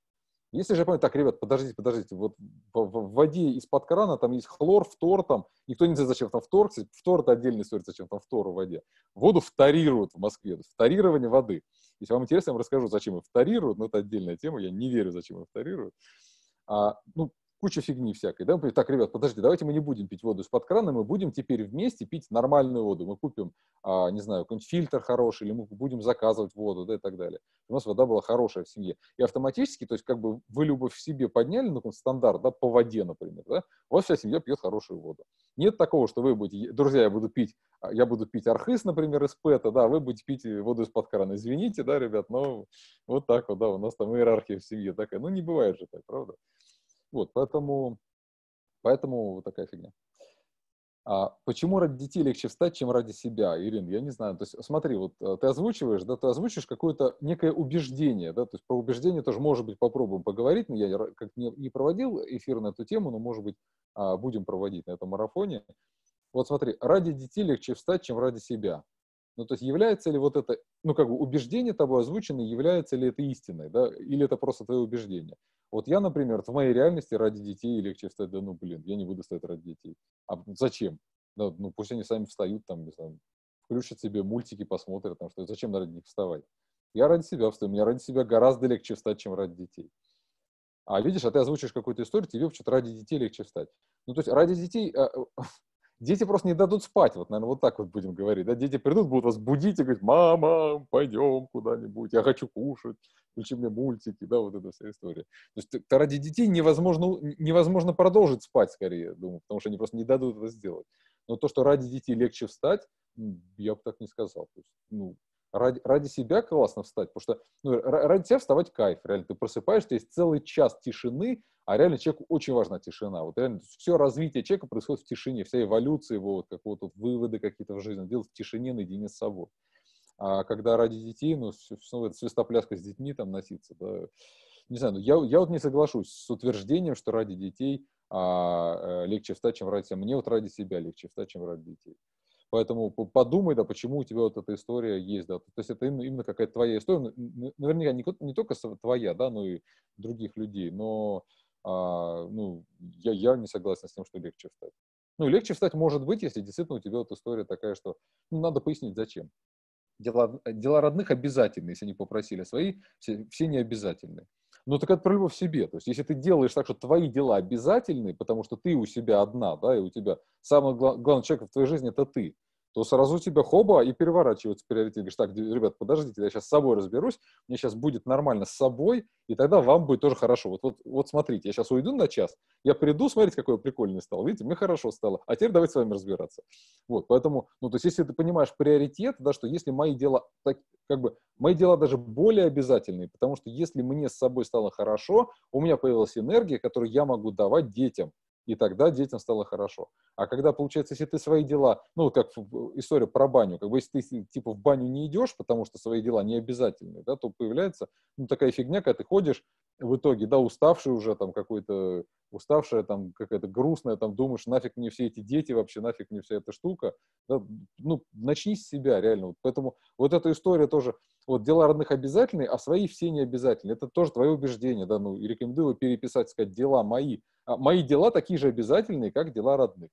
Если же я помню, так, ребят, подождите, подождите, вот в, в воде из-под крана там есть хлор, фтор там, никто не знает, зачем там фтор, кстати, фтор это отдельный история, зачем там фтор в воде. Воду фторируют в Москве, фторирование воды. Если вам интересно, я вам расскажу, зачем их фторируют, но это отдельная тема, я не верю, зачем их фторируют. А, ну, куча фигни всякой. Да? Так, ребят, подожди, давайте мы не будем пить воду из-под крана, мы будем теперь вместе пить нормальную воду. Мы купим, а, не знаю, какой-нибудь фильтр хороший, или мы будем заказывать воду, да, и так далее. У нас вода была хорошая в семье. И автоматически, то есть как бы вы любовь в себе подняли, ну, стандарт, да, по воде, например, да, у вас вся семья пьет хорошую воду. Нет такого, что вы будете, друзья, я буду пить, а, я буду пить архыз, например, из пэта, да, вы будете пить воду из-под крана. Извините, да, ребят, но вот так вот, да, у нас там иерархия в семье такая. Ну, не бывает же так, правда? Вот, поэтому, поэтому вот такая фигня. А почему ради детей легче встать, чем ради себя, Ирин? Я не знаю. То есть, смотри, вот э, ты озвучиваешь, да, ты озвучиваешь какое-то некое убеждение, да, то есть про убеждение тоже, может быть, попробуем поговорить. но Я как не, не проводил эфир на эту тему, но, может быть, а, будем проводить на этом марафоне. Вот смотри, ради детей легче встать, чем ради себя. Ну, то есть является ли вот это, ну, как бы убеждение тобой озвучено, является ли это истиной, да, или это просто твое убеждение? Вот я, например, в моей реальности ради детей легче встать, да ну, блин, я не буду встать ради детей. А зачем? Да, ну, пусть они сами встают, там, не знаю, включат себе мультики, посмотрят, там, что зачем ради них вставать? Я ради себя встаю, мне ради себя гораздо легче встать, чем ради детей. А видишь, а ты озвучишь какую-то историю, тебе вообще ради детей легче встать. Ну, то есть ради детей, а, Дети просто не дадут спать, вот, наверное, вот так вот будем говорить, да, дети придут, будут вас будить и говорить, мама, пойдем куда-нибудь, я хочу кушать, включи мне мультики, да, вот эта вся история. То есть ради детей невозможно, невозможно продолжить спать, скорее, думаю, потому что они просто не дадут это сделать. Но то, что ради детей легче встать, я бы так не сказал. То есть, ну, ради, ради себя классно встать, потому что ну, ради себя вставать кайф, реально. Ты просыпаешься, есть целый час тишины, а реально человеку очень важна тишина. Вот реально все развитие человека происходит в тишине, вся эволюция его, вот, какого вот выводы какие-то в жизни, делать в тишине наедине с собой. А когда ради детей, ну, снова это свистопляска с детьми там носиться, да. Не знаю, ну, я, я вот не соглашусь с утверждением, что ради детей а, э, легче встать, чем ради себя. Мне вот ради себя легче встать, чем ради детей. Поэтому подумай, да, почему у тебя вот эта история есть, да. То есть это именно какая-то твоя история. Наверняка не, не только твоя, да, но и других людей. Но а, ну, я, я не согласен с тем, что легче встать. Ну, легче встать может быть, если действительно у тебя вот история такая, что ну, надо пояснить, зачем. Дела, э, дела родных обязательны, если они попросили, а свои все, все не обязательны. Ну, так это про любовь к себе. То есть, если ты делаешь так, что твои дела обязательны, потому что ты у себя одна, да, и у тебя самый гла- главный человек в твоей жизни – это ты, то сразу тебя хоба и переворачивается приоритет. Говоришь, так, ребят, подождите, я сейчас с собой разберусь, мне сейчас будет нормально с собой, и тогда вам будет тоже хорошо. Вот, вот, вот смотрите, я сейчас уйду на час, я приду, смотрите, какой я прикольный стал, видите, мне хорошо стало, а теперь давайте с вами разбираться. Вот, поэтому, ну, то есть, если ты понимаешь приоритет, да, что если мои дела, так, как бы, мои дела даже более обязательные, потому что если мне с собой стало хорошо, у меня появилась энергия, которую я могу давать детям, и тогда детям стало хорошо. А когда, получается, если ты свои дела, ну, как история про баню, как бы если ты, типа, в баню не идешь, потому что свои дела не обязательны, да, то появляется, ну, такая фигня, когда ты ходишь, в итоге, да, уставший уже, там, какой-то, уставшая, там, какая-то грустная, там, думаешь, нафиг мне все эти дети вообще, нафиг мне вся эта штука, да, ну, начни с себя, реально, вот, поэтому вот эта история тоже, вот дела родных обязательные, а свои все не обязательны. Это тоже твое убеждение, да, ну, и рекомендую переписать, сказать, дела мои, а, мои дела такие же обязательные, как дела родных.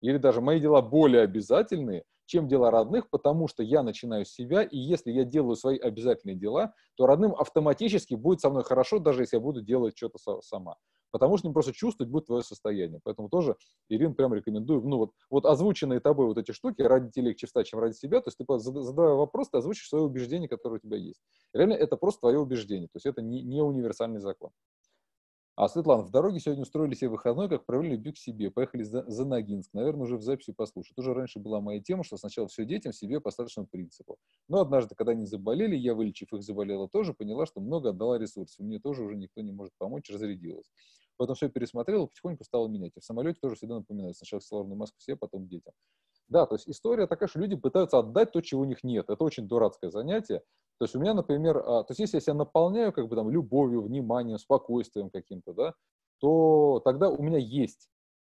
Или даже мои дела более обязательные, чем дела родных, потому что я начинаю с себя, и если я делаю свои обязательные дела, то родным автоматически будет со мной хорошо, даже если я буду делать что-то сама. Потому что им просто чувствовать будет твое состояние. Поэтому тоже, Ирин, прям рекомендую, ну вот, вот озвученные тобой вот эти штуки, ради тебе легче встать, чем ради себя, то есть ты задавая вопрос, ты озвучишь свое убеждение, которое у тебя есть. Реально это просто твое убеждение, то есть это не, не универсальный закон. А Светлана, в дороге сегодня устроили себе выходной, как провели любви к себе. Поехали за, за Ногинск. Наверное, уже в записи послушать. Тоже раньше была моя тема, что сначала все детям, себе по старшему принципу. Но однажды, когда они заболели, я, вылечив их, заболела тоже, поняла, что много отдала ресурсов. Мне тоже уже никто не может помочь, разрядилась. Потом все пересмотрел, потихоньку стал менять. И в самолете тоже всегда напоминаю. Сначала кислородную маску себе, потом детям. Да, то есть история такая, что люди пытаются отдать то, чего у них нет. Это очень дурацкое занятие. То есть у меня, например, а, то есть если я себя наполняю как бы там любовью, вниманием, спокойствием каким-то, да, то тогда у меня есть.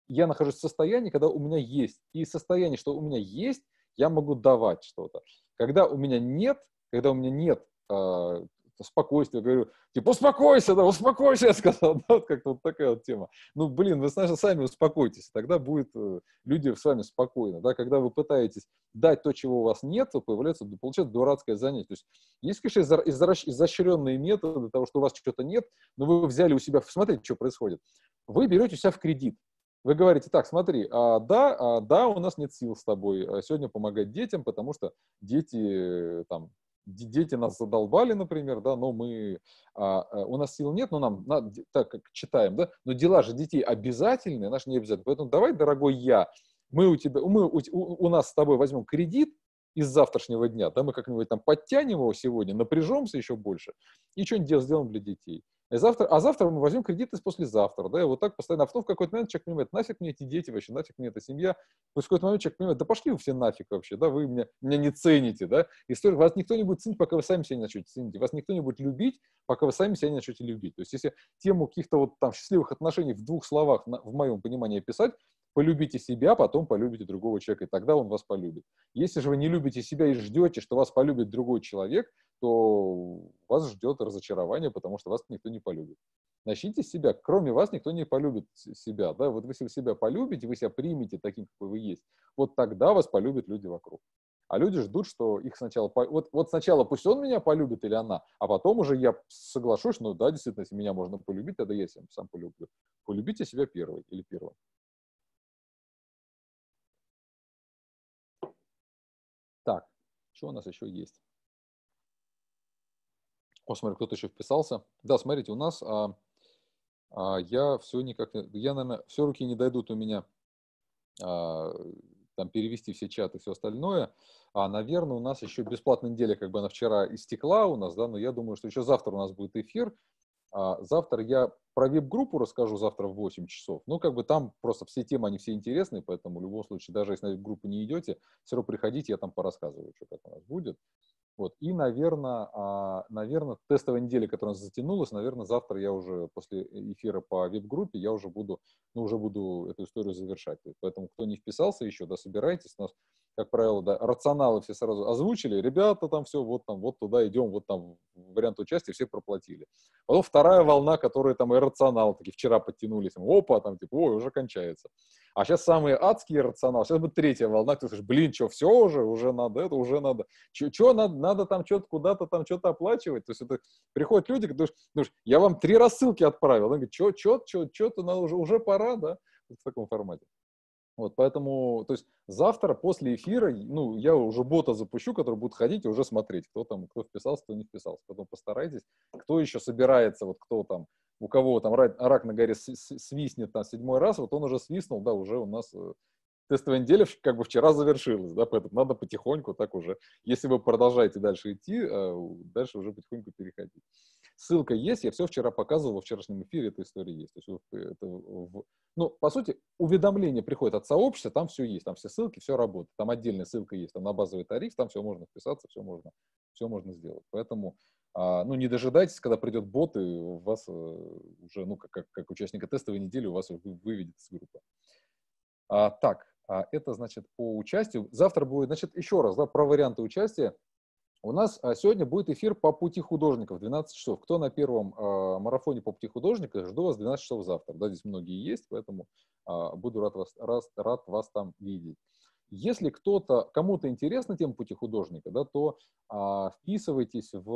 Я нахожусь в состоянии, когда у меня есть. И состояние, что у меня есть, я могу давать что-то. Когда у меня нет, когда у меня нет а, спокойствие. Я говорю, типа, успокойся, да, успокойся, я сказал, да, вот как-то вот такая вот тема. Ну, блин, вы знаете сами успокойтесь, тогда будет э, люди с вами спокойно, да, когда вы пытаетесь дать то, чего у вас нет, то появляется, получается дурацкое занятие. То есть есть, конечно, изощренные методы того, что у вас чего-то нет, но вы взяли у себя, смотрите, что происходит. Вы берете у себя в кредит, вы говорите, так, смотри, а, да, а, да, у нас нет сил с тобой а, сегодня помогать детям, потому что дети э, там дети нас задолбали, например, да, но мы, а, э, у нас сил нет, но нам, на, так как читаем, да, но дела же детей обязательные, наши не обязательны. Поэтому давай, дорогой я, мы у тебя, мы у, у, у нас с тобой возьмем кредит из завтрашнего дня, да, мы как-нибудь там подтянем его сегодня, напряжемся еще больше и что-нибудь сделаем для детей. И завтра, а завтра мы возьмем кредит из послезавтра, да, и вот так постоянно. А потом в какой-то момент человек понимает, нафиг мне эти дети вообще, нафиг мне эта семья. То есть в какой-то момент человек понимает, да пошли вы все нафиг вообще, да, вы меня, меня не цените, да. История, вас никто не будет ценить, пока вы сами себя не начнете ценить. Вас никто не будет любить, пока вы сами себя не начнете любить. То есть если тему каких-то вот там счастливых отношений в двух словах, на, в моем понимании, описать, Полюбите себя, а потом полюбите другого человека, и тогда он вас полюбит. Если же вы не любите себя и ждете, что вас полюбит другой человек, то вас ждет разочарование, потому что вас никто не полюбит. Начните с себя. Кроме вас никто не полюбит себя. Да? Вот вы себя полюбите, вы себя примете таким, какой вы есть, вот тогда вас полюбят люди вокруг. А люди ждут, что их сначала... Вот, вот сначала пусть он меня полюбит или она, а потом уже я соглашусь, ну да, действительно, если меня можно полюбить, тогда я себя сам полюблю. Полюбите себя первой или первым. Что у нас еще есть? О, смотри, кто-то еще вписался. Да, смотрите, у нас а, а, я все никак... Я, наверное, все руки не дойдут у меня а, там перевести все чаты все остальное. А, наверное, у нас еще бесплатная неделя, как бы она вчера истекла у нас, да, но я думаю, что еще завтра у нас будет эфир. А завтра я про веб-группу расскажу завтра в 8 часов. Ну, как бы там просто все темы, они все интересные, поэтому в любом случае, даже если на веб-группу не идете, все равно приходите, я там порассказываю, что как у нас будет. Вот. И, наверное, а, наверное, тестовая неделя, которая у нас затянулась, наверное, завтра я уже после эфира по веб-группе, я уже буду, ну, уже буду эту историю завершать. Поэтому, кто не вписался еще, да, собирайтесь. У нас как правило, да, рационалы все сразу озвучили, ребята, там все, вот там, вот туда идем, вот там вариант участия, все проплатили. Потом вторая волна, которая там иррационал, такие вчера подтянулись, опа, там типа, ой, уже кончается. А сейчас самые адские иррационалы, сейчас будет третья волна, ты слышишь, блин, что, все уже, уже надо это, уже надо, что надо, надо там что-то куда-то там что-то оплачивать, то есть это приходят люди, думаешь, «Ну, думаешь, ну, я вам три рассылки отправил, он говорит, что, что, что, что-то надо уже, уже пора, да, в таком формате. Вот, поэтому, то есть завтра после эфира, ну, я уже бота запущу, который будет ходить и уже смотреть, кто там, кто вписался, кто не вписался. потом постарайтесь, кто еще собирается, вот кто там, у кого там рак, на горе свистнет там седьмой раз, вот он уже свистнул, да, уже у нас э, тестовая неделя как бы вчера завершилась, да, поэтому надо потихоньку так уже, если вы продолжаете дальше идти, э, дальше уже потихоньку переходить. Ссылка есть, я все вчера показывал, во вчерашнем эфире эта история есть. То есть э, это, в... Ну, по сути, уведомление приходит от сообщества, там все есть, там все ссылки, все работает. Там отдельная ссылка есть, там на базовый тариф, там все можно вписаться, все можно, все можно сделать. Поэтому а, ну, не дожидайтесь, когда придет бот, и у вас э, уже, ну, как, как, как участника тестовой недели, у вас выведет из группы. А, так, а это, значит, по участию. Завтра будет, значит, еще раз, да, про варианты участия. У нас а, сегодня будет эфир по пути художников, 12 часов. Кто на первом э, марафоне по пути художника, жду вас 12 часов завтра. Да, здесь многие есть, поэтому э, буду рад вас, раз, рад вас там видеть. Если кто-то, кому-то интересно тем пути художника, да, то а, вписывайтесь в...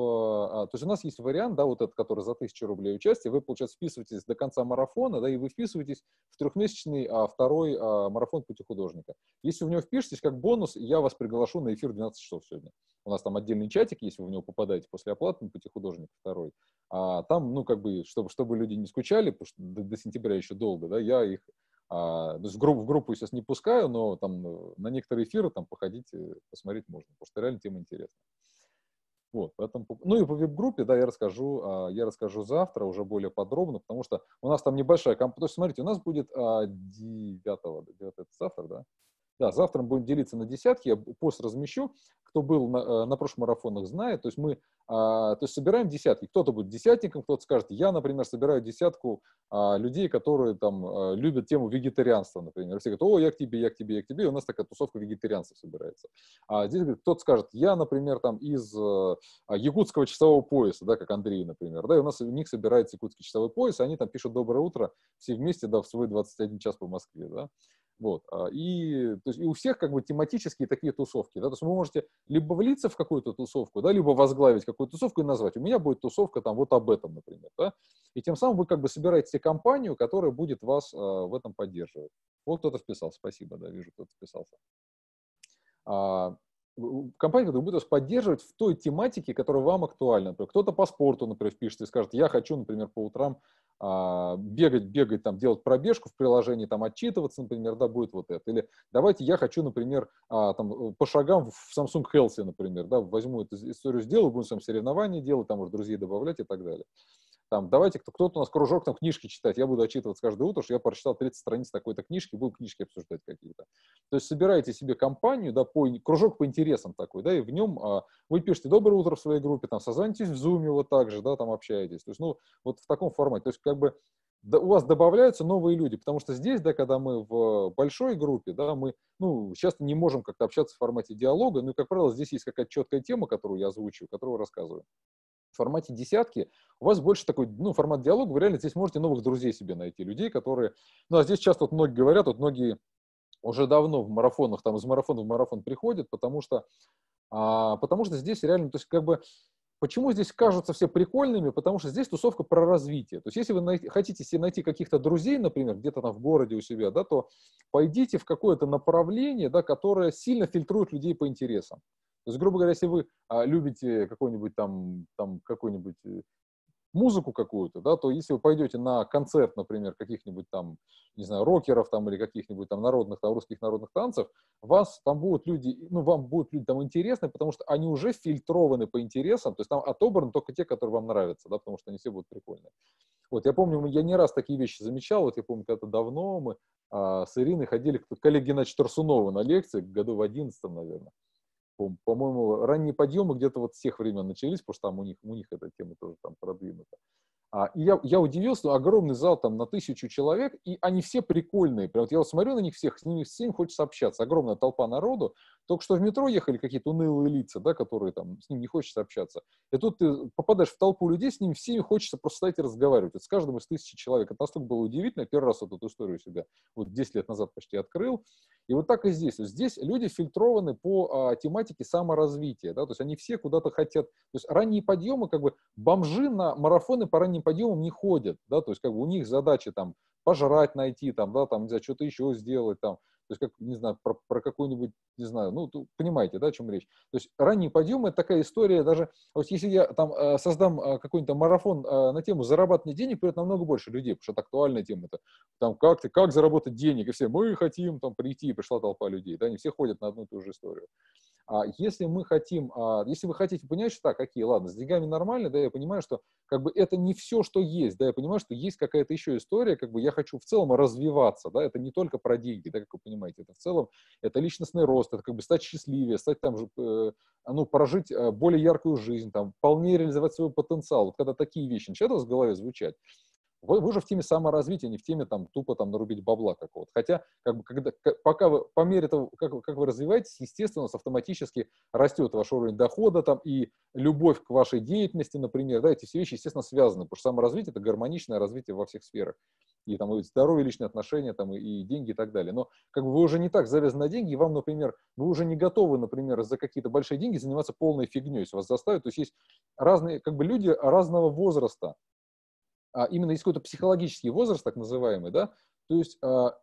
А, то есть у нас есть вариант, да, вот этот, который за 1000 рублей участие, вы, получается, вписываетесь до конца марафона, да, и вы вписываетесь в трехмесячный а, второй а, марафон пути художника. Если в него впишетесь, как бонус, я вас приглашу на эфир 12 часов сегодня. У нас там отдельный чатик, если вы в него попадаете после оплаты на пути художника второй. А там, ну, как бы, чтобы, чтобы люди не скучали, потому что до, до сентября еще долго, да, я их а, то есть в, групп, в группу сейчас не пускаю, но там э, на некоторые эфиры там походить, э, посмотреть можно, потому что реально тема интересная. Вот, поэтому, ну и по веб-группе, да, я расскажу, а, я расскажу завтра уже более подробно, потому что у нас там небольшая компания. То есть, смотрите, у нас будет 9, а, 9 это завтра, да? Да, завтра мы будем делиться на десятки, я пост размещу. Кто был на, э, на прошлых марафонах, знает. То есть мы а, то есть собираем десятки. Кто-то будет десятником, кто-то скажет, я, например, собираю десятку а, людей, которые там э, любят тему вегетарианства, например. Все говорят, о, я к тебе, я к тебе, я к тебе. И у нас такая тусовка вегетарианцев собирается. А здесь кто-то скажет, я, например, там из а, якутского часового пояса, да, как Андрей, например. Да, и у нас у них собирается якутский часовой пояс, они там пишут «Доброе утро» все вместе, да, в свой 21 час по Москве, да. Вот. А, и, то есть, и у всех как бы тематические такие тусовки. Да? То есть вы можете либо влиться в какую-то тусовку, да, либо возглавить какую-то тусовку и назвать. У меня будет тусовка там вот об этом, например. Да? И тем самым вы как бы собираете компанию, которая будет вас э, в этом поддерживать. Вот кто-то вписал. Спасибо, да, вижу, кто-то вписался. А, компания, которая будет вас поддерживать в той тематике, которая вам актуальна. Например, кто-то по спорту, например, пишет и скажет, я хочу, например, по утрам а, бегать, бегать, там, делать пробежку в приложении, там, отчитываться, например, да, будет вот это. Или давайте я хочу, например, а, там, э, по шагам в Samsung Healthy, например, да, возьму эту историю, сделаю, будем с вами соревнования делать, там, уже друзей добавлять и так далее там, давайте, кто-то у нас кружок там книжки читать, я буду отчитываться каждое утро, что я прочитал 30 страниц такой-то книжки, буду книжки обсуждать какие-то. То есть собираете себе компанию, да, по, кружок по интересам такой, да, и в нем а, вы пишете «Доброе утро» в своей группе, там, созвонитесь в Zoom вот так же, да, там общаетесь. То есть, ну, вот в таком формате. То есть, как бы, да, у вас добавляются новые люди, потому что здесь, да, когда мы в а, большой группе, да, мы, ну, часто не можем как-то общаться в формате диалога, ну, и, как правило, здесь есть какая-то четкая тема, которую я озвучиваю, которую рассказываю в формате десятки, у вас больше такой, ну, формат диалога, вы реально здесь можете новых друзей себе найти, людей, которые, ну, а здесь часто вот многие говорят, вот многие уже давно в марафонах, там из марафона в марафон приходят, потому что, а, потому что здесь реально, то есть как бы, почему здесь кажутся все прикольными, потому что здесь тусовка про развитие. То есть если вы найти, хотите себе найти каких-то друзей, например, где-то там в городе у себя, да, то пойдите в какое-то направление, да, которое сильно фильтрует людей по интересам. То есть, грубо говоря, если вы а, любите какой-нибудь там, там какой-нибудь э, музыку какую-то, да, то если вы пойдете на концерт, например, каких-нибудь там, не знаю, рокеров там или каких-нибудь там народных, там, русских народных танцев, вас там будут люди, ну, вам будут люди там интересны, потому что они уже фильтрованы по интересам, то есть там отобраны только те, которые вам нравятся, да, потому что они все будут прикольные. Вот, я помню, я не раз такие вещи замечал, вот я помню, когда-то давно мы а, с Ириной ходили к коллеге Геннадьевичу Тарсунову на лекции, году в одиннадцатом, наверное, по-моему, ранние подъемы где-то вот с тех времен начались, потому что там у них, у них эта тема тоже там продвинута. А, и я, я удивился, ну, огромный зал там на тысячу человек, и они все прикольные. Прям вот я вот смотрю на них всех, с ними всем хочется общаться. Огромная толпа народу. Только что в метро ехали какие-то унылые лица, да, которые там, с ним не хочется общаться. И тут ты попадаешь в толпу людей, с ними всеми хочется просто стоять и разговаривать. Вот с каждым из тысячи человек. Это настолько было удивительно. Первый раз вот эту историю себя вот 10 лет назад почти открыл. И вот так и здесь. Здесь люди фильтрованы по а, тематике саморазвития, да, то есть они все куда-то хотят. То есть ранние подъемы, как бы бомжи на марафоны по ранним подъемам не ходят, да, то есть как бы у них задача там пожрать найти, там, да, там, за что-то еще сделать, там, то есть, как, не знаю, про, про какую-нибудь, не знаю, ну, понимаете, да, о чем речь. То есть, ранний подъем – это такая история даже, вот если я там э, создам э, какой-нибудь марафон э, на тему зарабатывание денег, придет намного больше людей, потому что это актуальная тема. Это, там, как ты, как заработать денег, и все, мы хотим там прийти, и пришла толпа людей, да, они все ходят на одну и ту же историю. А Если мы хотим, а, если вы хотите понять, что так, какие, ладно, с деньгами нормально, да, я понимаю, что как бы это не все, что есть, да, я понимаю, что есть какая-то еще история, как бы я хочу в целом развиваться, да, это не только про деньги, да, как вы понимаете, это в целом, это личностный рост, это как бы стать счастливее, стать там, же, э, ну, прожить э, более яркую жизнь, там, вполне реализовать свой потенциал, вот когда такие вещи начинают в голове звучать, вы, вы же в теме саморазвития, не в теме там тупо там нарубить бабла какого-то. Хотя, как бы, когда, как, пока вы, по мере того, как, как вы развиваетесь, естественно, у вас автоматически растет ваш уровень дохода там и любовь к вашей деятельности, например, да, эти все вещи, естественно, связаны, потому что саморазвитие – это гармоничное развитие во всех сферах. И там и здоровье, личные отношения, там, и, и деньги и так далее. Но как бы вы уже не так завязаны на деньги, и вам, например, вы уже не готовы, например, за какие-то большие деньги заниматься полной фигней, если вас заставят. То есть есть разные, как бы люди разного возраста, а именно есть какой-то психологический возраст, так называемый, да, то есть а,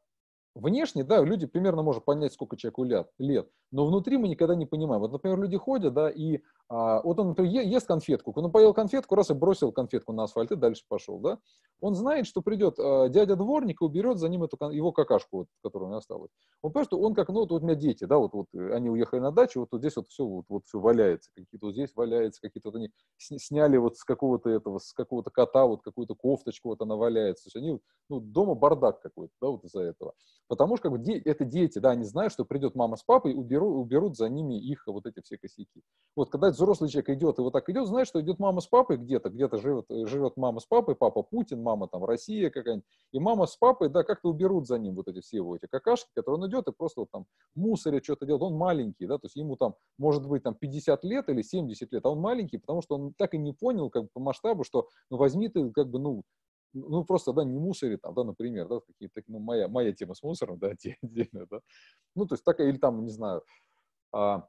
внешне, да, люди примерно можно понять, сколько человеку лет, лет, но внутри мы никогда не понимаем. Вот, например, люди ходят, да, и а, вот он например, ест конфетку, он поел конфетку, раз и бросил конфетку на асфальт и дальше пошел, да? Он знает, что придет а, дядя дворник и уберет за ним эту, его какашку, вот, которая у него осталась. Он понимает, что он как, ну, вот, вот у меня дети, да, вот, вот они уехали на дачу, вот, вот здесь вот все, вот, вот все валяется, какие-то вот здесь валяется, какие-то вот они сняли вот с какого-то этого, с какого-то кота вот какую-то кофточку, вот она валяется. То есть они, ну, дома бардак какой-то, да, вот из-за этого. Потому что как бы де- это дети, да, они знают, что придет мама с папой, уберу, уберут за ними их вот эти все косяки. Вот когда взрослый человек идет и вот так идет, знаешь, что идет мама с папой где-то, где-то живет, э, живет мама с папой, папа Путин, мама там Россия какая-нибудь, и мама с папой, да, как-то уберут за ним вот эти все его эти какашки, которые он идет и просто вот там мусорит, что-то делает, он маленький, да, то есть ему там может быть там 50 лет или 70 лет, а он маленький, потому что он так и не понял как бы по масштабу, что ну возьми ты как бы, ну, ну, просто, да, не мусорит, там, да, например, да, какие-то, ну, моя, моя тема с мусором, да, отдельно, да, ну, то есть такая, или там, не знаю, а,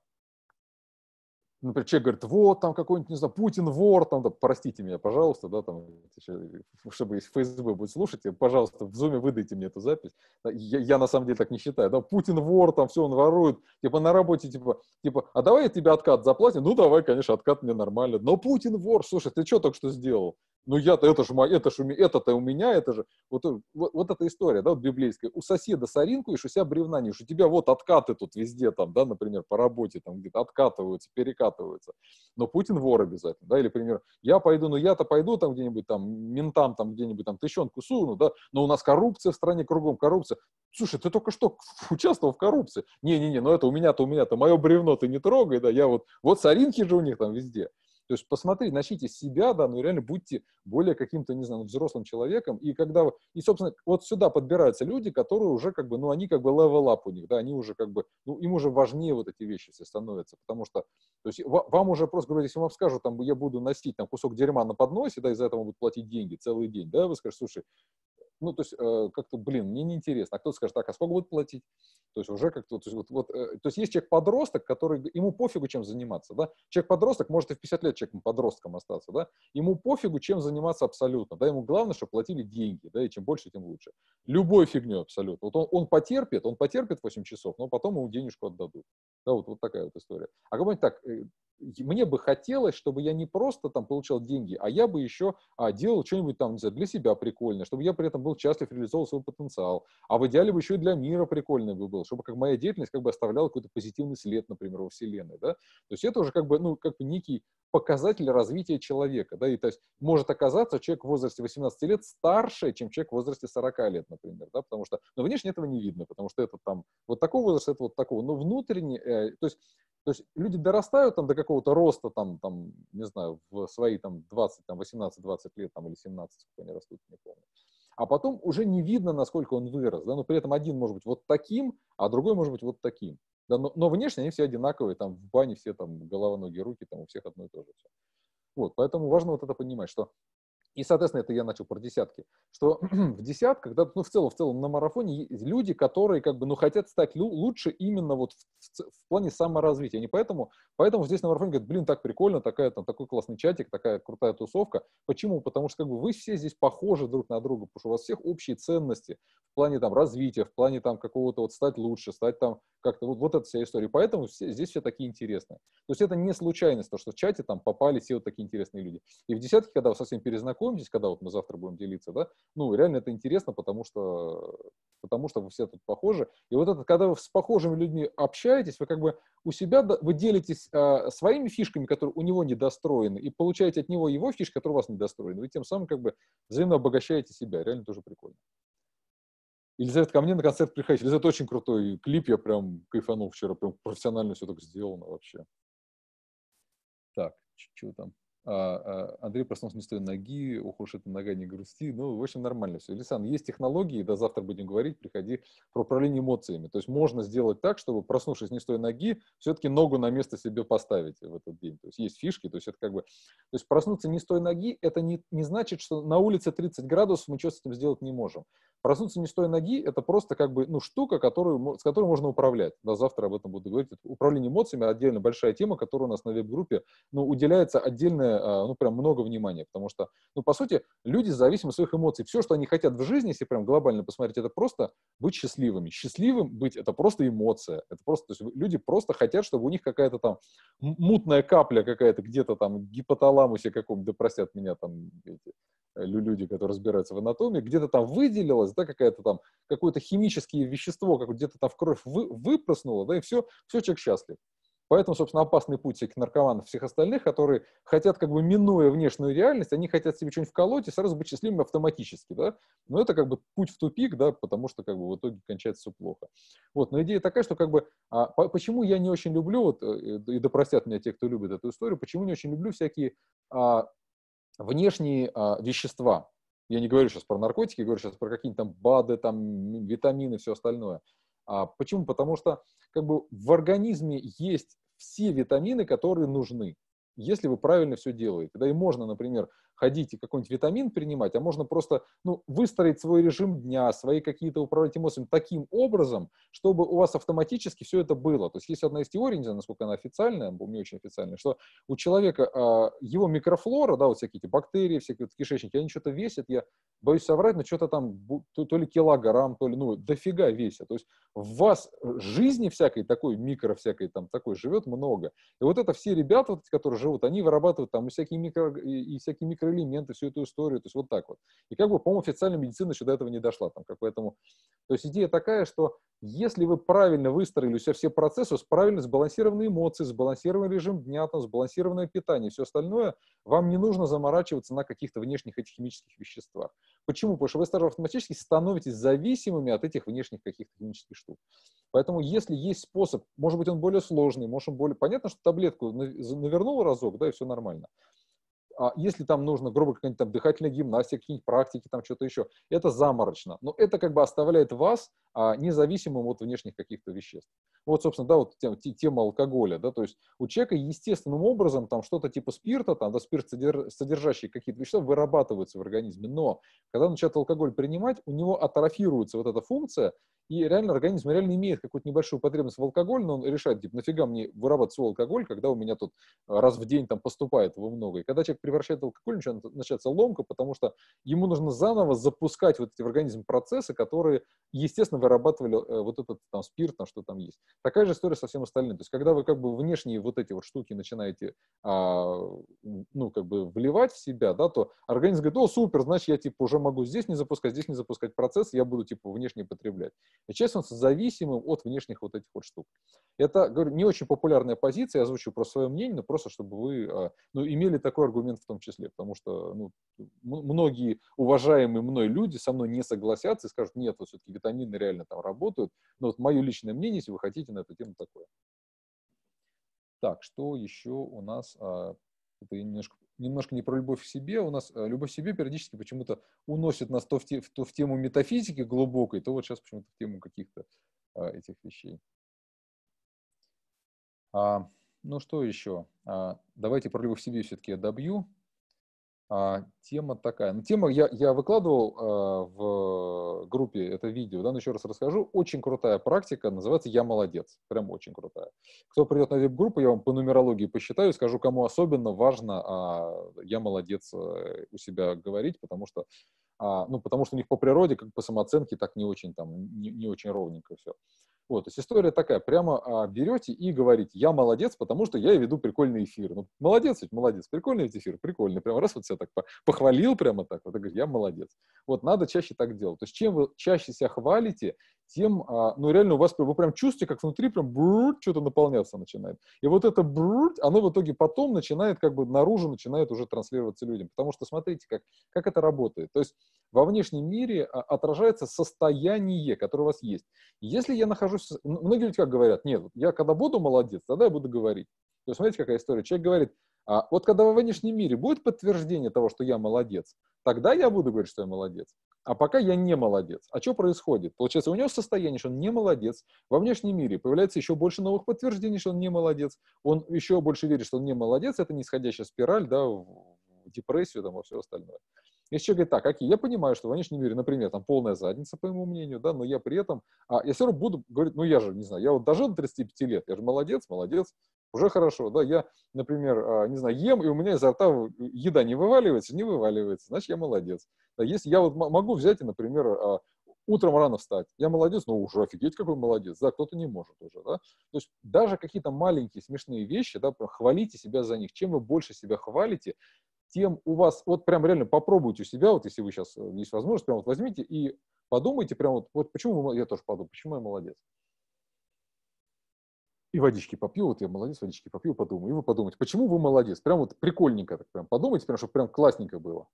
например, человек говорит, вот там какой-нибудь, не знаю, Путин вор, там, да, простите меня, пожалуйста, да, там, э, чтобы ФСБ будет слушать, пожалуйста, в зуме выдайте мне эту запись. Я, я на самом деле так не считаю, да, Путин вор, там, все, он ворует, типа, на работе, типа, типа, а давай я тебе откат заплатим? Ну, давай, конечно, откат мне нормально, но Путин вор, слушай, ты что только что сделал? ну я-то, это же, это же, это-то у меня, это же, вот, э, вот, вот эта история, да, вот библейская, у соседа соринку и у себя бревна не у тебя вот откаты тут везде там, да, например, по работе там где-то откатываются, перекатываются, но Путин вор обязательно, да, или, например, я пойду, ну я-то пойду там где-нибудь там, ментам там где-нибудь там тыщенку суну, да, но у нас коррупция в стране, кругом коррупция, слушай, ты только что участвовал в коррупции, не-не-не, но ну, это у меня-то, у меня-то, мое бревно ты не трогай, да, я вот, вот соринки же у них там везде, то есть посмотри, начните себя, да, ну реально будьте более каким-то, не знаю, ну, взрослым человеком. И когда вы... И, собственно, вот сюда подбираются люди, которые уже как бы, ну они как бы level up у них, да, они уже как бы, ну им уже важнее вот эти вещи все становятся, потому что, то есть вам уже просто, говорю, если вам скажут, там, я буду носить там кусок дерьма на подносе, да, из-за этого будут платить деньги целый день, да, вы скажете, слушай, ну, то есть э, как-то, блин, мне неинтересно. А кто-то скажет, так, а сколько будет платить? То есть уже как-то, то есть, вот, вот, э, то есть есть человек-подросток, который, ему пофигу, чем заниматься, да? человек подросток может и в 50 лет человеком-подростком остаться, да? Ему пофигу, чем заниматься абсолютно, да? Ему главное, чтобы платили деньги, да? И чем больше, тем лучше. Любой фигню абсолютно. Вот он, он потерпит, он потерпит 8 часов, но потом ему денежку отдадут. Да, вот, вот такая вот история. А какой-нибудь так, э, мне бы хотелось, чтобы я не просто там получал деньги, а я бы еще а, делал что-нибудь там, не знаю, для себя прикольное, чтобы я при этом был счастлив, реализовал свой потенциал. А в идеале бы еще и для мира прикольное бы был, чтобы как моя деятельность как бы оставляла какой-то позитивный след, например, во Вселенной, да. То есть это уже как бы, ну, как бы некий показатель развития человека, да, и то есть может оказаться человек в возрасте 18 лет старше, чем человек в возрасте 40 лет, например, да, потому что, но ну, внешне этого не видно, потому что это там вот такого возраста, это вот такого, но внутренне, э, то есть то есть люди дорастают там до какого-то роста, там, там, не знаю, в свои там 20, там 18, 20 лет там, или 17, сколько они растут, не помню. А потом уже не видно, насколько он вырос. Да? Но при этом один может быть вот таким, а другой может быть вот таким. Да? Но, но внешне они все одинаковые, там в бане все там голова, ноги, руки, там у всех одно и то же. Вот, поэтому важно вот это понимать, что и, соответственно, это я начал про десятки, что в десятках, да, ну, в целом, в целом на марафоне люди, которые, как бы, ну, хотят стать лучше именно вот в, в, в плане саморазвития. Не поэтому, поэтому здесь на марафоне говорят, блин, так прикольно, такая, там, такой классный чатик, такая крутая тусовка. Почему? Потому что, как бы, вы все здесь похожи друг на друга, потому что у вас всех общие ценности в плане, там, развития, в плане, там, какого-то вот стать лучше, стать, там, как-то вот, вот эта вся история. Поэтому все, здесь все такие интересные. То есть это не случайность, то, что в чате там попали все вот такие интересные люди. И в десятке, когда вы совсем перезнакомились, познакомитесь, когда вот мы завтра будем делиться, да, ну, реально это интересно, потому что, потому что вы все тут похожи. И вот это, когда вы с похожими людьми общаетесь, вы как бы у себя, вы делитесь а, своими фишками, которые у него недостроены, и получаете от него его фишки, которые у вас недостроены. Вы тем самым как бы взаимно обогащаете себя. Реально тоже прикольно. Елизавета, ко мне на концерт приходите. Елизавета, очень крутой клип, я прям кайфанул вчера, прям профессионально все так сделано вообще. Так, что там? А, а Андрей проснулся не с той ноги, ох уж эта нога не грусти. Ну, в общем, нормально все. Лисан, есть технологии, до завтра будем говорить, приходи, про управление эмоциями. То есть можно сделать так, чтобы, проснувшись не с той ноги, все-таки ногу на место себе поставить в этот день. То есть есть фишки, то есть это как бы... То есть проснуться не с той ноги, это не, не значит, что на улице 30 градусов мы что с этим сделать не можем. Просутся ничто и ноги — это просто как бы ну, штука, которую, с которой можно управлять. Да, завтра об этом буду говорить. Это управление эмоциями — отдельно большая тема, которая у нас на веб-группе ну, уделяется отдельное, а, ну, прям много внимания, потому что, ну, по сути, люди зависимы от своих эмоций. Все, что они хотят в жизни, если прям глобально посмотреть, это просто быть счастливыми. Счастливым быть — это просто эмоция. Это просто, то есть люди просто хотят, чтобы у них какая-то там мутная капля какая-то где-то там гипоталамусе каком-то, да простят меня там эти э, люди, которые разбираются в анатомии, где-то там выделилась, да, какая-то там, какое-то химическое вещество, как где-то там в кровь вы, выпроснуло, да, и все, все, человек счастлив. Поэтому, собственно, опасный путь всех наркоманов, всех остальных, которые хотят, как бы минуя внешнюю реальность, они хотят себе что-нибудь вколоть и сразу быть счастливыми автоматически, да. Но это как бы путь в тупик, да, потому что как бы в итоге кончается все плохо. Вот, но идея такая, что как бы, а, по, почему я не очень люблю, вот, э, и да меня те, кто любит эту историю, почему не очень люблю всякие а, внешние а, вещества, я не говорю сейчас про наркотики, говорю сейчас про какие-нибудь там БАДы, там, витамины, все остальное. А почему? Потому что как бы в организме есть все витамины, которые нужны, если вы правильно все делаете. Да и можно, например, ходить и какой-нибудь витамин принимать, а можно просто ну, выстроить свой режим дня, свои какие-то управлять эмоциями таким образом, чтобы у вас автоматически все это было. То есть есть одна из теорий, не знаю, насколько она официальная, не очень официальная, что у человека а, его микрофлора, да, вот всякие эти бактерии, всякие вот кишечники, они что-то весят, я боюсь соврать, но что-то там то, то ли килограмм, то ли, ну, дофига весят. То есть в вас э, жизни всякой такой, микро всякой там такой живет много. И вот это все ребята, вот, которые живут, они вырабатывают там и всякие микро, и всякие микро микроэлементы, всю эту историю, то есть вот так вот. И как бы, по-моему, официальная медицина еще до этого не дошла. Там, как поэтому... То есть идея такая, что если вы правильно выстроили у себя все процессы, правильно сбалансированные эмоции, сбалансированный режим дня, там, сбалансированное питание, все остальное, вам не нужно заморачиваться на каких-то внешних этих химических веществах. Почему? Потому что вы сразу автоматически становитесь зависимыми от этих внешних каких-то химических штук. Поэтому если есть способ, может быть, он более сложный, может, он более... Понятно, что таблетку навернул разок, да, и все нормально. А если там нужно, грубо какая-нибудь там дыхательная гимнастика, какие-нибудь практики, там что-то еще, это заморочно. Но это как бы оставляет вас а, независимым от внешних каких-то веществ. Вот, собственно, да, вот тема, тема алкоголя, да, то есть у человека естественным образом там что-то типа спирта, там, да, спирт, содержащий какие-то вещества, вырабатываются в организме, но когда начинает алкоголь принимать, у него атрофируется вот эта функция, и реально организм реально имеет какую-то небольшую потребность в алкоголь, но он решает, типа, нафига мне вырабатывать свой алкоголь, когда у меня тут раз в день там поступает его много. И когда человек превращает алкоголь, начинает, начинается ломка, потому что ему нужно заново запускать вот эти в организм процессы, которые, естественно, вырабатывали э, вот этот там спирт, на что там есть. Такая же история со всем остальным. То есть, когда вы как бы внешние вот эти вот штуки начинаете, а, ну, как бы вливать в себя, да, то организм говорит, о, супер, значит, я, типа, уже могу здесь не запускать, здесь не запускать процесс, я буду, типа, внешне потреблять. И человек становится зависимым от внешних вот этих вот штук. Это, говорю, не очень популярная позиция, я озвучу про свое мнение, но просто, чтобы вы, а, ну, имели такой аргумент Байден в том числе, потому что ну, многие уважаемые мной люди со мной не согласятся и скажут, нет, вот все-таки витамины реально там работают. Но вот мое личное мнение, если вы хотите, на эту тему такое. Так, что еще у нас? А, это немножко, немножко не про любовь к себе. У нас а, любовь к себе периодически почему-то уносит нас то в, те, то в тему метафизики глубокой, то вот сейчас почему-то в тему каких-то а, этих вещей. Ну что еще? А, давайте про любовь к себе все-таки добью. А, тема такая. Ну, тема я, я выкладывал а, в э, группе это видео, да, но еще раз расскажу. Очень крутая практика, называется «Я молодец». Прям очень крутая. Кто придет на веб-группу, я вам по нумерологии посчитаю, и скажу, кому особенно важно а, «Я молодец» э, у себя говорить, потому что а, ну, потому что у них по природе, как по самооценке, так не очень там, не, не очень ровненько все. Вот, то есть история такая, прямо а, берете и говорите, я молодец, потому что я веду прикольный эфир. Ну, молодец ведь, молодец, прикольный ведь эфир, прикольный. Прямо раз вот себя так похвалил прямо так, вот, и говорит, я молодец. Вот надо чаще так делать. То есть чем вы чаще себя хвалите, тем, а, ну, реально у вас, вы прям чувствуете, как внутри прям что-то наполняться начинает. И вот это брррр, оно в итоге потом начинает как бы наружу, начинает уже транслироваться людям. Потому что смотрите, как, как это работает. То есть во внешнем мире отражается состояние, которое у вас есть. Если я нахожусь... Многие люди как говорят, нет, я когда буду молодец, тогда я буду говорить. То есть смотрите, какая история. Человек говорит, а вот когда во внешнем мире будет подтверждение того, что я молодец, тогда я буду говорить, что я молодец. А пока я не молодец. А что происходит? Получается, у него состояние, что он не молодец. Во внешнем мире появляется еще больше новых подтверждений, что он не молодец. Он еще больше верит, что он не молодец. Это нисходящая спираль, да, в депрессию там, во все остальное. Если человек говорит, так, окей, я понимаю, что в внешнем мире, например, там полная задница, по моему мнению, да, но я при этом, а я все равно буду говорить, ну я же, не знаю, я вот дожил до 35 лет, я же молодец, молодец, уже хорошо, да, я, например, а, не знаю, ем, и у меня изо рта еда не вываливается, не вываливается, значит, я молодец. Да, если я вот могу взять и, например, а, утром рано встать, я молодец, но ну, уже офигеть, какой молодец, да, кто-то не может уже, да. То есть даже какие-то маленькие смешные вещи, да, хвалите себя за них. Чем вы больше себя хвалите, тем у вас, вот прям реально попробуйте у себя, вот если вы сейчас э, есть возможность, прям вот возьмите и подумайте прям вот, вот почему вы, я тоже подумал, почему я молодец и водички попью, вот я молодец, водички попью, подумаю. И вы подумайте, почему вы молодец? Прям вот прикольненько так прям подумайте, прям, чтобы прям классненько было.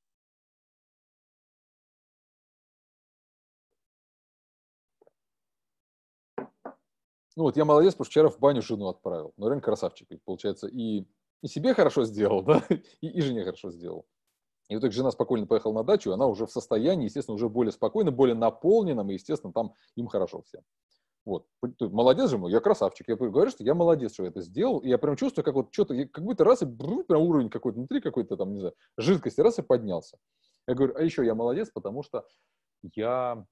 Ну вот я молодец, потому что вчера в баню жену отправил. Ну реально красавчик, получается. И, и себе хорошо сделал, да, и, и жене хорошо сделал. И в итоге жена спокойно поехала на дачу, и она уже в состоянии, естественно, уже более спокойно, более наполненном, и, естественно, там им хорошо всем. Вот. Молодец же мой, я красавчик. Я говорю, что я молодец, что я это сделал. И я прям чувствую, как вот что-то, как будто раз и бру, прям уровень какой-то внутри какой-то там, не знаю, жидкости, раз и поднялся. Я говорю, а еще я молодец, потому что я...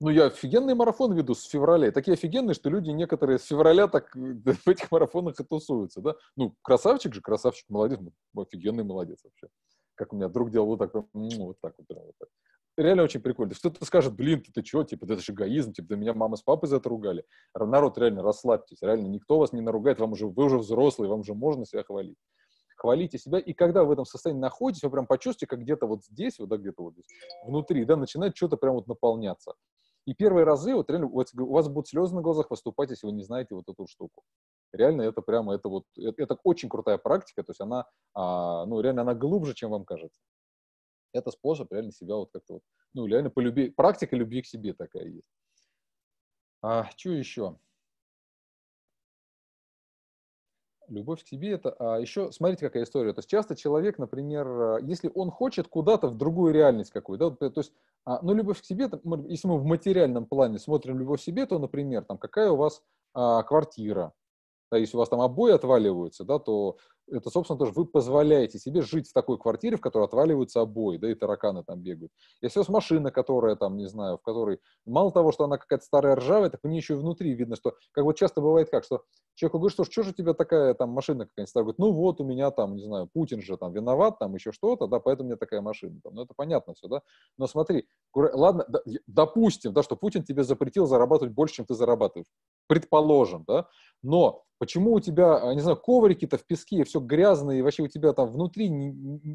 Ну, я офигенный марафон веду с февраля. Такие офигенные, что люди некоторые с февраля так э, в этих марафонах и тусуются, да? Ну, красавчик же, красавчик, молодец, ну, офигенный молодец вообще. Как у меня друг делал вот так, вот так вот, реально очень прикольно. Кто-то скажет, блин, ты, ты чего, типа, это же эгоизм, типа, да меня мама с папой за это ругали. Народ, реально, расслабьтесь, реально, никто вас не наругает, вам уже, вы уже взрослые, вам уже можно себя хвалить. Хвалите себя, и когда в этом состоянии находитесь, вы прям почувствуете, как где-то вот здесь, вот, да, где-то вот здесь, внутри, да, начинает что-то прям вот наполняться. И первые разы, вот реально, вот, у вас будут слезы на глазах выступать, если вы не знаете вот эту штуку. Реально, это прямо, это вот, это, это очень крутая практика, то есть она, а, ну, реально, она глубже, чем вам кажется это способ реально себя вот как-то вот, ну, реально полюби, практика любви к себе такая есть. А что еще? Любовь к себе это... А еще смотрите, какая история. То есть часто человек, например, а, если он хочет куда-то в другую реальность какую-то, да, э, то есть, а, ну, любовь к себе, то, если мы в материальном плане смотрим любовь к себе, то, например, там, какая у вас а, квартира, да, если у вас там обои отваливаются, да, то это, собственно, тоже вы позволяете себе жить в такой квартире, в которой отваливаются обои, да, и тараканы там бегают. Я с машина, которая там, не знаю, в которой, мало того, что она какая-то старая ржавая, так по ней еще и внутри видно, что, как вот часто бывает как, что человеку говорит, что ж, что же у тебя такая там машина какая-нибудь старая, говорит, ну вот у меня там, не знаю, Путин же там виноват, там еще что-то, да, поэтому у меня такая машина, там, ну это понятно все, да, но смотри, ладно, допустим, да, что Путин тебе запретил зарабатывать больше, чем ты зарабатываешь, предположим, да, но почему у тебя, а, не знаю, коврики-то в песке и все все грязно, и вообще у тебя там внутри не,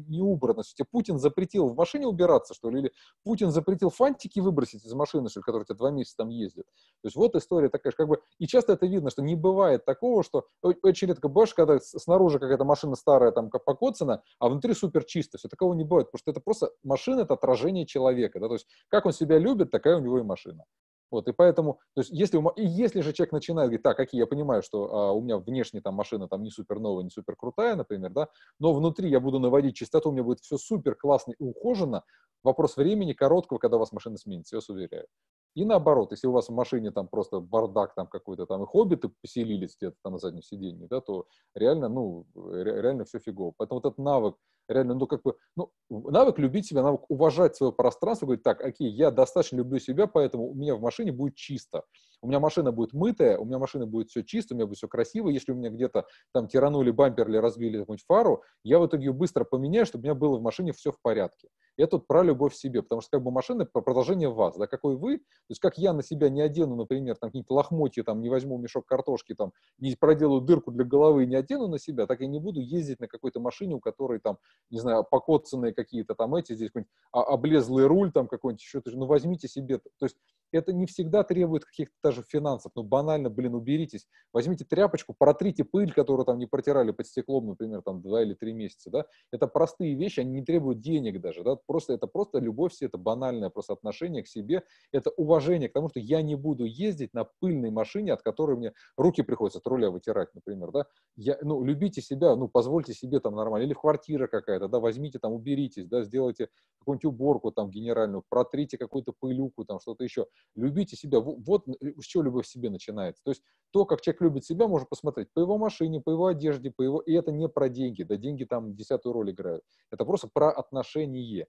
не убрано. Тебе Путин запретил в машине убираться, что ли, или Путин запретил фантики выбросить из машины, что ли, которые у тебя два месяца там ездят. То есть вот история такая, как бы, и часто это видно, что не бывает такого, что очень редко бываешь, когда снаружи какая-то машина старая, там, как покоцана, а внутри супер чисто. Все такого не бывает, потому что это просто машина — это отражение человека, да, то есть как он себя любит, такая у него и машина. Вот, и поэтому, то есть, если, и если же человек начинает говорить, так, какие, я понимаю, что а, у меня внешне там машина там не супер новая, не супер крутая, например, да, но внутри я буду наводить чистоту, у меня будет все супер классно и ухоженно, вопрос времени короткого, когда у вас машина сменится, я вас уверяю. И наоборот, если у вас в машине там просто бардак там какой-то там, и хоббиты поселились где-то там на заднем сиденье, да, то реально, ну, реально все фигово. Поэтому вот этот навык реально, ну, как бы, ну, навык любить себя, навык уважать свое пространство, говорить, так, окей, я достаточно люблю себя, поэтому у меня в машине будет чисто. У меня машина будет мытая, у меня машина будет все чисто, у меня будет все красиво. Если у меня где-то там тиранули бампер или разбили какую-нибудь фару, я в итоге ее быстро поменяю, чтобы у меня было в машине все в порядке. Я тут про любовь к себе, потому что как бы машина про продолжение вас, да, какой вы, то есть как я на себя не одену, например, там какие-то лохмотья, там не возьму мешок картошки, там не проделаю дырку для головы и не одену на себя, так я не буду ездить на какой-то машине, у которой там, не знаю, покоцанные какие-то там эти, здесь какой-нибудь а, облезлый руль, там какой-нибудь еще, ну возьмите себе, то есть это не всегда требует каких-то даже финансов. Ну, банально, блин, уберитесь. Возьмите тряпочку, протрите пыль, которую там не протирали под стеклом, например, там два или три месяца, да. Это простые вещи, они не требуют денег даже, да. Просто это просто любовь все, это банальное просто отношение к себе, это уважение к тому, что я не буду ездить на пыльной машине, от которой мне руки приходится от руля вытирать, например, да. Я, ну, любите себя, ну, позвольте себе там нормально. Или квартира какая-то, да, возьмите там, уберитесь, да, сделайте какую-нибудь уборку там генеральную, протрите какую-то пылюку, там что-то еще любите себя. Вот э, с чего любовь к себе начинается. То есть то, как человек любит себя, можно посмотреть по его машине, по его одежде, по его... И это не про деньги, да деньги там десятую роль играют. Это просто про отношение.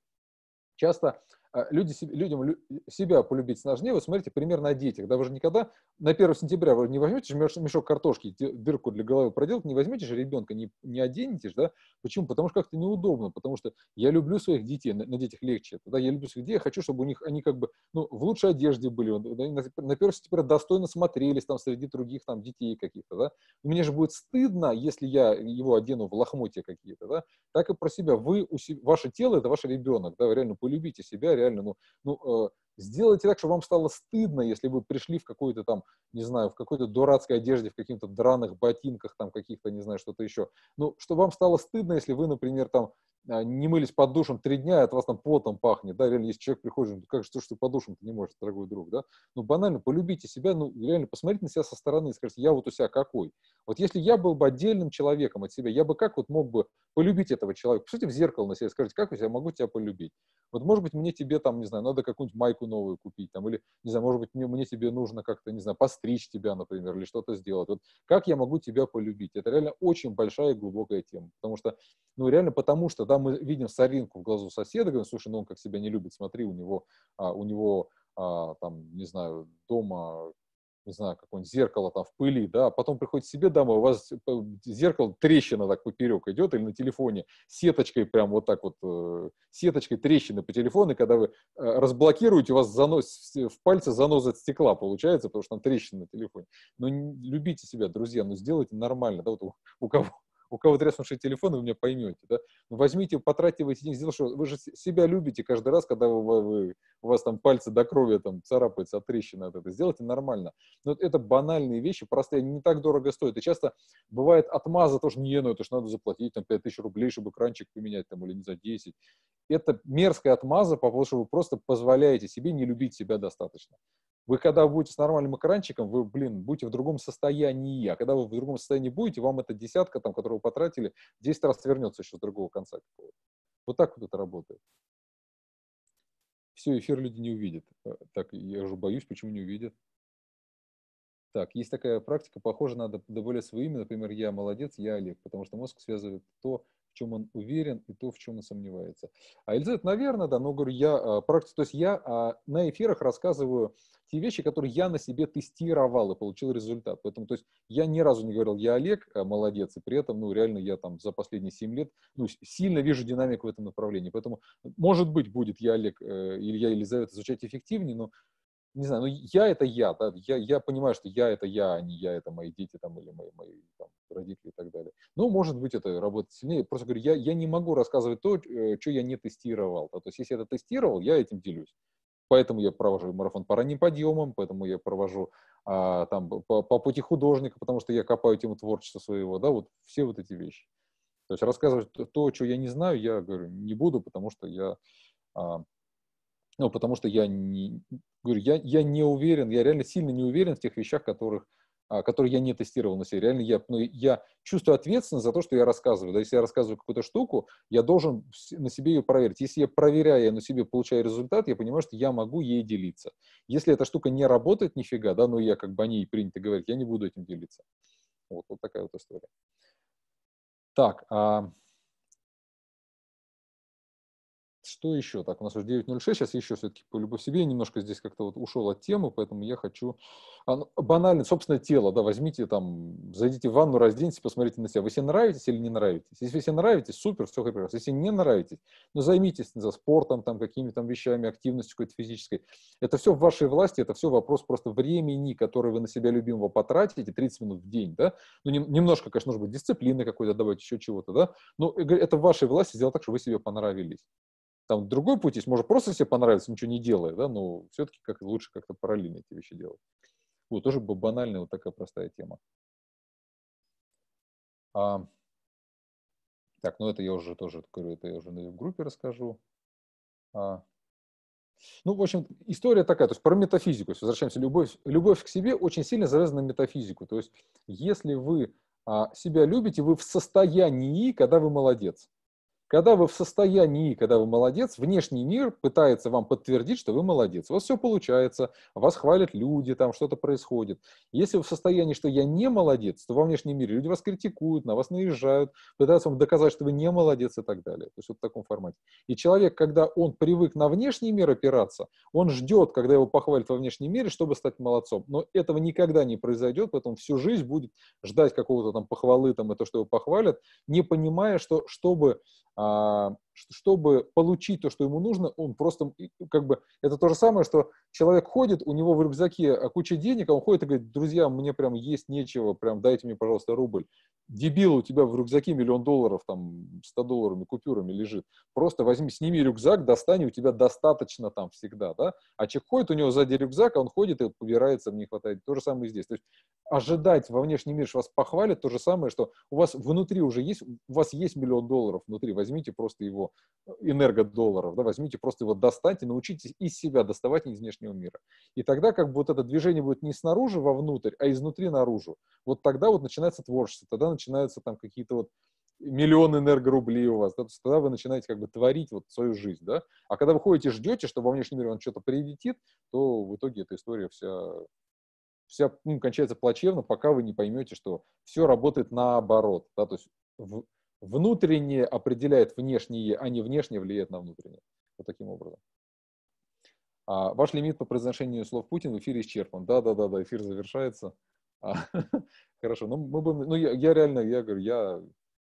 Часто а, люди, людям себя полюбить сложнее. вы смотрите, пример на детях. Да вы же никогда на 1 сентября вы не возьмете же мешок картошки, дырку для головы проделать, не возьмете же ребенка, не, не оденете оденетесь, да? Почему? Потому что как-то неудобно, потому что я люблю своих детей, на, на детях легче. Да, я люблю своих детей, я хочу, чтобы у них они как бы, ну, в лучшей одежде были, на 1 сентября достойно смотрелись там среди других там детей каких-то, да? Мне же будет стыдно, если я его одену в лохмотья какие-то, да? Так и про себя. Вы, у, ваше тело — это ваш ребенок, да? Вы реально полюбите себя, реально реально, ну, ну э, Сделайте так, чтобы вам стало стыдно, если вы пришли в какой-то там, не знаю, в какой-то дурацкой одежде, в каких-то драных ботинках там каких-то, не знаю, что-то еще. Ну, чтобы вам стало стыдно, если вы, например, там а, не мылись под душем три дня, и от вас там потом пахнет, да, реально, если человек приходит, ну, как же, что ж ты под душем ты не можешь, дорогой друг, да, ну, банально, полюбите себя, ну, реально, посмотрите на себя со стороны и скажите, я вот у себя какой. Вот если я был бы отдельным человеком от себя, я бы как вот мог бы полюбить этого человека? Посмотрите в зеркало на себя и скажите, как я могу тебя полюбить? Вот, может быть, мне тебе там, не знаю, надо какую-нибудь майку шапку новую купить, там, или, не знаю, может быть, мне, мне тебе нужно как-то, не знаю, постричь тебя, например, или что-то сделать. Вот как я могу тебя полюбить? Это реально очень большая и глубокая тема, потому что, ну, реально потому что, да, мы видим соринку в глазу соседа, говорим, слушай, ну, он как себя не любит, смотри, у него, а, у него а, там, не знаю, дома не знаю, какое-нибудь зеркало там в пыли, да, а потом приходит себе домой, у вас э, зеркало, трещина так поперек идет, или на телефоне сеточкой прям вот так вот, э, сеточкой трещины по телефону, и когда вы э, разблокируете, у вас занос, в пальце занос от стекла получается, потому что там трещина на телефоне. Но ну, любите себя, друзья, но ну, сделайте нормально, да, вот у, у кого у кого треснувший телефон, вы меня поймете, да? Ну, возьмите, потратьте вы эти деньги, сделайте, что вы же себя любите каждый раз, когда вы, вы, у вас там пальцы до крови там царапаются, от трещины от этого, сделайте нормально. Но ну, это банальные вещи, простые, они не так дорого стоят, и часто бывает отмаза тоже, не, ну это же надо заплатить там 5000 рублей, чтобы экранчик поменять там, или не знаю, 10. Это мерзкая отмаза, потому что вы просто позволяете себе не любить себя достаточно. Вы когда будете с нормальным экранчиком, вы, блин, будете в другом состоянии. А когда вы в другом состоянии будете, вам эта десятка, там, которую вы потратили, 10 раз вернется еще с другого конца. Вот так вот это работает. Все, эфир люди не увидят. Э, так, я уже боюсь, почему не увидят. Так, есть такая практика, похоже, надо добавлять свои имя. Например, я молодец, я Олег, потому что мозг связывает то, чем он уверен и то, в чем он сомневается. А Эльзет, наверное, да, но говорю, я а, практически, то есть я а, на эфирах рассказываю те вещи, которые я на себе тестировал и получил результат. Поэтому, то есть я ни разу не говорил, я Олег, а, молодец, и при этом, ну, реально я там за последние 7 лет, ну, сильно вижу динамику в этом направлении. Поэтому, может быть, будет я Олег э, или я Елизавета звучать эффективнее, но не знаю, ну я это я, да, я, я понимаю, что я это я, а не я это мои дети там или мои, мои там, родители и так далее. Но, ну, может быть, это работает сильнее. Просто говорю, я, я не могу рассказывать то, э, что я не тестировал. Да? То есть, если я это тестировал, я этим делюсь. Поэтому я провожу марафон по ранним подъемам, поэтому я провожу а, там по, по пути художника, потому что я копаю тему творчества своего, да, вот все вот эти вещи. То есть рассказывать то, что я не знаю, я говорю, не буду, потому что я а, ну, потому что я не, говорю, я, я не уверен, я реально сильно не уверен в тех вещах, которых, а, которые я не тестировал на себе. Реально я, ну, я чувствую ответственность за то, что я рассказываю. Да, если я рассказываю какую-то штуку, я должен на себе ее проверить. Если я проверяю на себе, получаю результат, я понимаю, что я могу ей делиться. Если эта штука не работает нифига, да, но я как бы о ней принято говорить, я не буду этим делиться. Вот, вот такая вот история. Так, а, что еще? Так, у нас уже 9.06, сейчас еще все-таки по любовь себе. Я немножко здесь как-то вот ушел от темы, поэтому я хочу... Оно, а, ну, банально, собственное тело, да, возьмите там, зайдите в ванну, разденьтесь, посмотрите на себя. Вы себе нравитесь или не нравитесь? Если вы себе нравитесь, супер, все прекрасно. Если не нравитесь, ну, займитесь за спортом, там, какими-то вещами, активностью какой-то физической. Это все в вашей власти, это все вопрос просто времени, которое вы на себя любимого потратите, 30 минут в день, да. Ну, не, немножко, конечно, может быть, дисциплины какой-то добавить, еще чего-то, да. Но э, это в вашей власти сделать так, чтобы вы себе понравились. Там другой путь есть, может просто себе понравится, ничего не делая, да, но все-таки как лучше как-то параллельно эти вещи делать. Вот, тоже банальная вот такая простая тема. А, так, ну это я уже тоже говорю, это я уже на группе расскажу. А, ну, в общем, история такая, то есть про метафизику. Если возвращаемся, любовь, любовь к себе очень сильно завязана на метафизику. То есть, если вы а, себя любите, вы в состоянии, когда вы молодец. Когда вы в состоянии, когда вы молодец, внешний мир пытается вам подтвердить, что вы молодец. У вас все получается, вас хвалят люди, там что-то происходит. Если вы в состоянии, что я не молодец, то во внешнем мире люди вас критикуют, на вас наезжают, пытаются вам доказать, что вы не молодец и так далее. То есть вот в таком формате. И человек, когда он привык на внешний мир опираться, он ждет, когда его похвалят во внешнем мире, чтобы стать молодцом. Но этого никогда не произойдет, поэтому всю жизнь будет ждать какого-то там похвалы, там, и то, что его похвалят, не понимая, что чтобы Uh, чтобы получить то, что ему нужно, он просто, как бы, это то же самое, что человек ходит, у него в рюкзаке э, куча денег, а он ходит и говорит, друзья, мне прям есть нечего, прям дайте мне, пожалуйста, рубль. Дебил, у тебя в рюкзаке миллион долларов, там, 100 долларами, купюрами лежит. Просто возьми, сними рюкзак, достань, у тебя достаточно там всегда, да? А человек ходит, у него сзади рюкзак, а он ходит и побирается, мне не хватает. То же самое здесь. То есть ожидать во внешний мир, что вас похвалят, то же самое, что у вас внутри уже есть, у вас есть миллион долларов внутри, возьмите просто его энергодолларов, да, возьмите, просто его достаньте, научитесь из себя доставать не из внешнего мира. И тогда как бы вот это движение будет не снаружи вовнутрь, а изнутри наружу. Вот тогда вот начинается творчество, тогда начинаются там какие-то вот миллионы энергорублей у вас, да, то есть тогда вы начинаете как бы творить вот свою жизнь, да. А когда вы ходите, ждете, что во внешнем мире он что-то прилетит, то в итоге эта история вся вся ну, кончается плачевно, пока вы не поймете, что все работает наоборот. Да? То есть в, внутреннее определяет внешнее, а не внешнее влияет на внутреннее. Вот таким образом. А ваш лимит по произношению слов Путин в эфире исчерпан. Да, да, да, да, эфир завершается. А, хорошо, ну мы будем, ну я, я реально, я говорю, я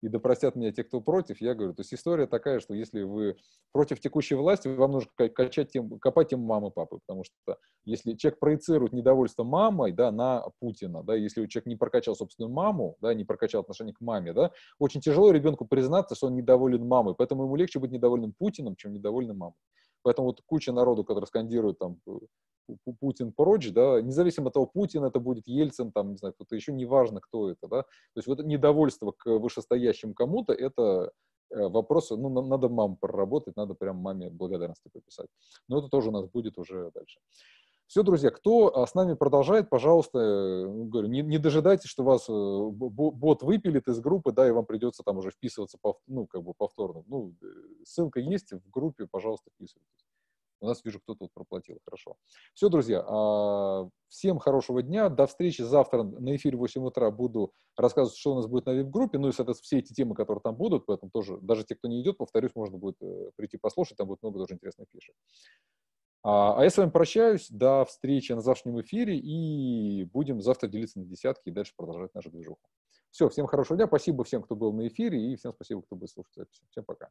и да простят меня те, кто против, я говорю, то есть история такая, что если вы против текущей власти, вам нужно качать тем, копать тем мамы, папы, потому что если человек проецирует недовольство мамой, да, на Путина, да, если человек не прокачал собственную маму, да, не прокачал отношение к маме, да, очень тяжело ребенку признаться, что он недоволен мамой, поэтому ему легче быть недовольным Путиным, чем недовольным мамой. Поэтому вот куча народу, которые скандируют там э, Путин порочь, да, независимо от того, Путин это будет, Ельцин, там, не знаю, кто-то еще, неважно, кто это, да, то есть вот недовольство к вышестоящим кому-то, это э, вопрос, ну, надо маму проработать, надо прям маме благодарности пописать. Но это тоже у нас будет уже дальше. Все, друзья, кто а, с нами продолжает, пожалуйста, э, ну, говорю, не, не дожидайтесь, что вас э, бот выпилит из группы, да, и вам придется там уже вписываться, ну, как бы повторно. Ну, ссылка есть в группе, пожалуйста, вписывайтесь. У нас, вижу, кто-то вот проплатил. Хорошо. Все, друзья, а, всем хорошего дня. До встречи завтра на эфире в 8 утра буду рассказывать, что у нас будет на вип-группе. Ну и, соответственно, все эти темы, которые там будут, поэтому тоже, даже те, кто не идет, повторюсь, можно будет э, прийти послушать, там будет много тоже интересных фишек. А, а я с вами прощаюсь, до встречи на завтрашнем эфире и будем завтра делиться на десятки и дальше продолжать нашу движуху. Все, всем хорошего дня, спасибо всем, кто был на эфире и всем спасибо, кто будет слушать Всем пока.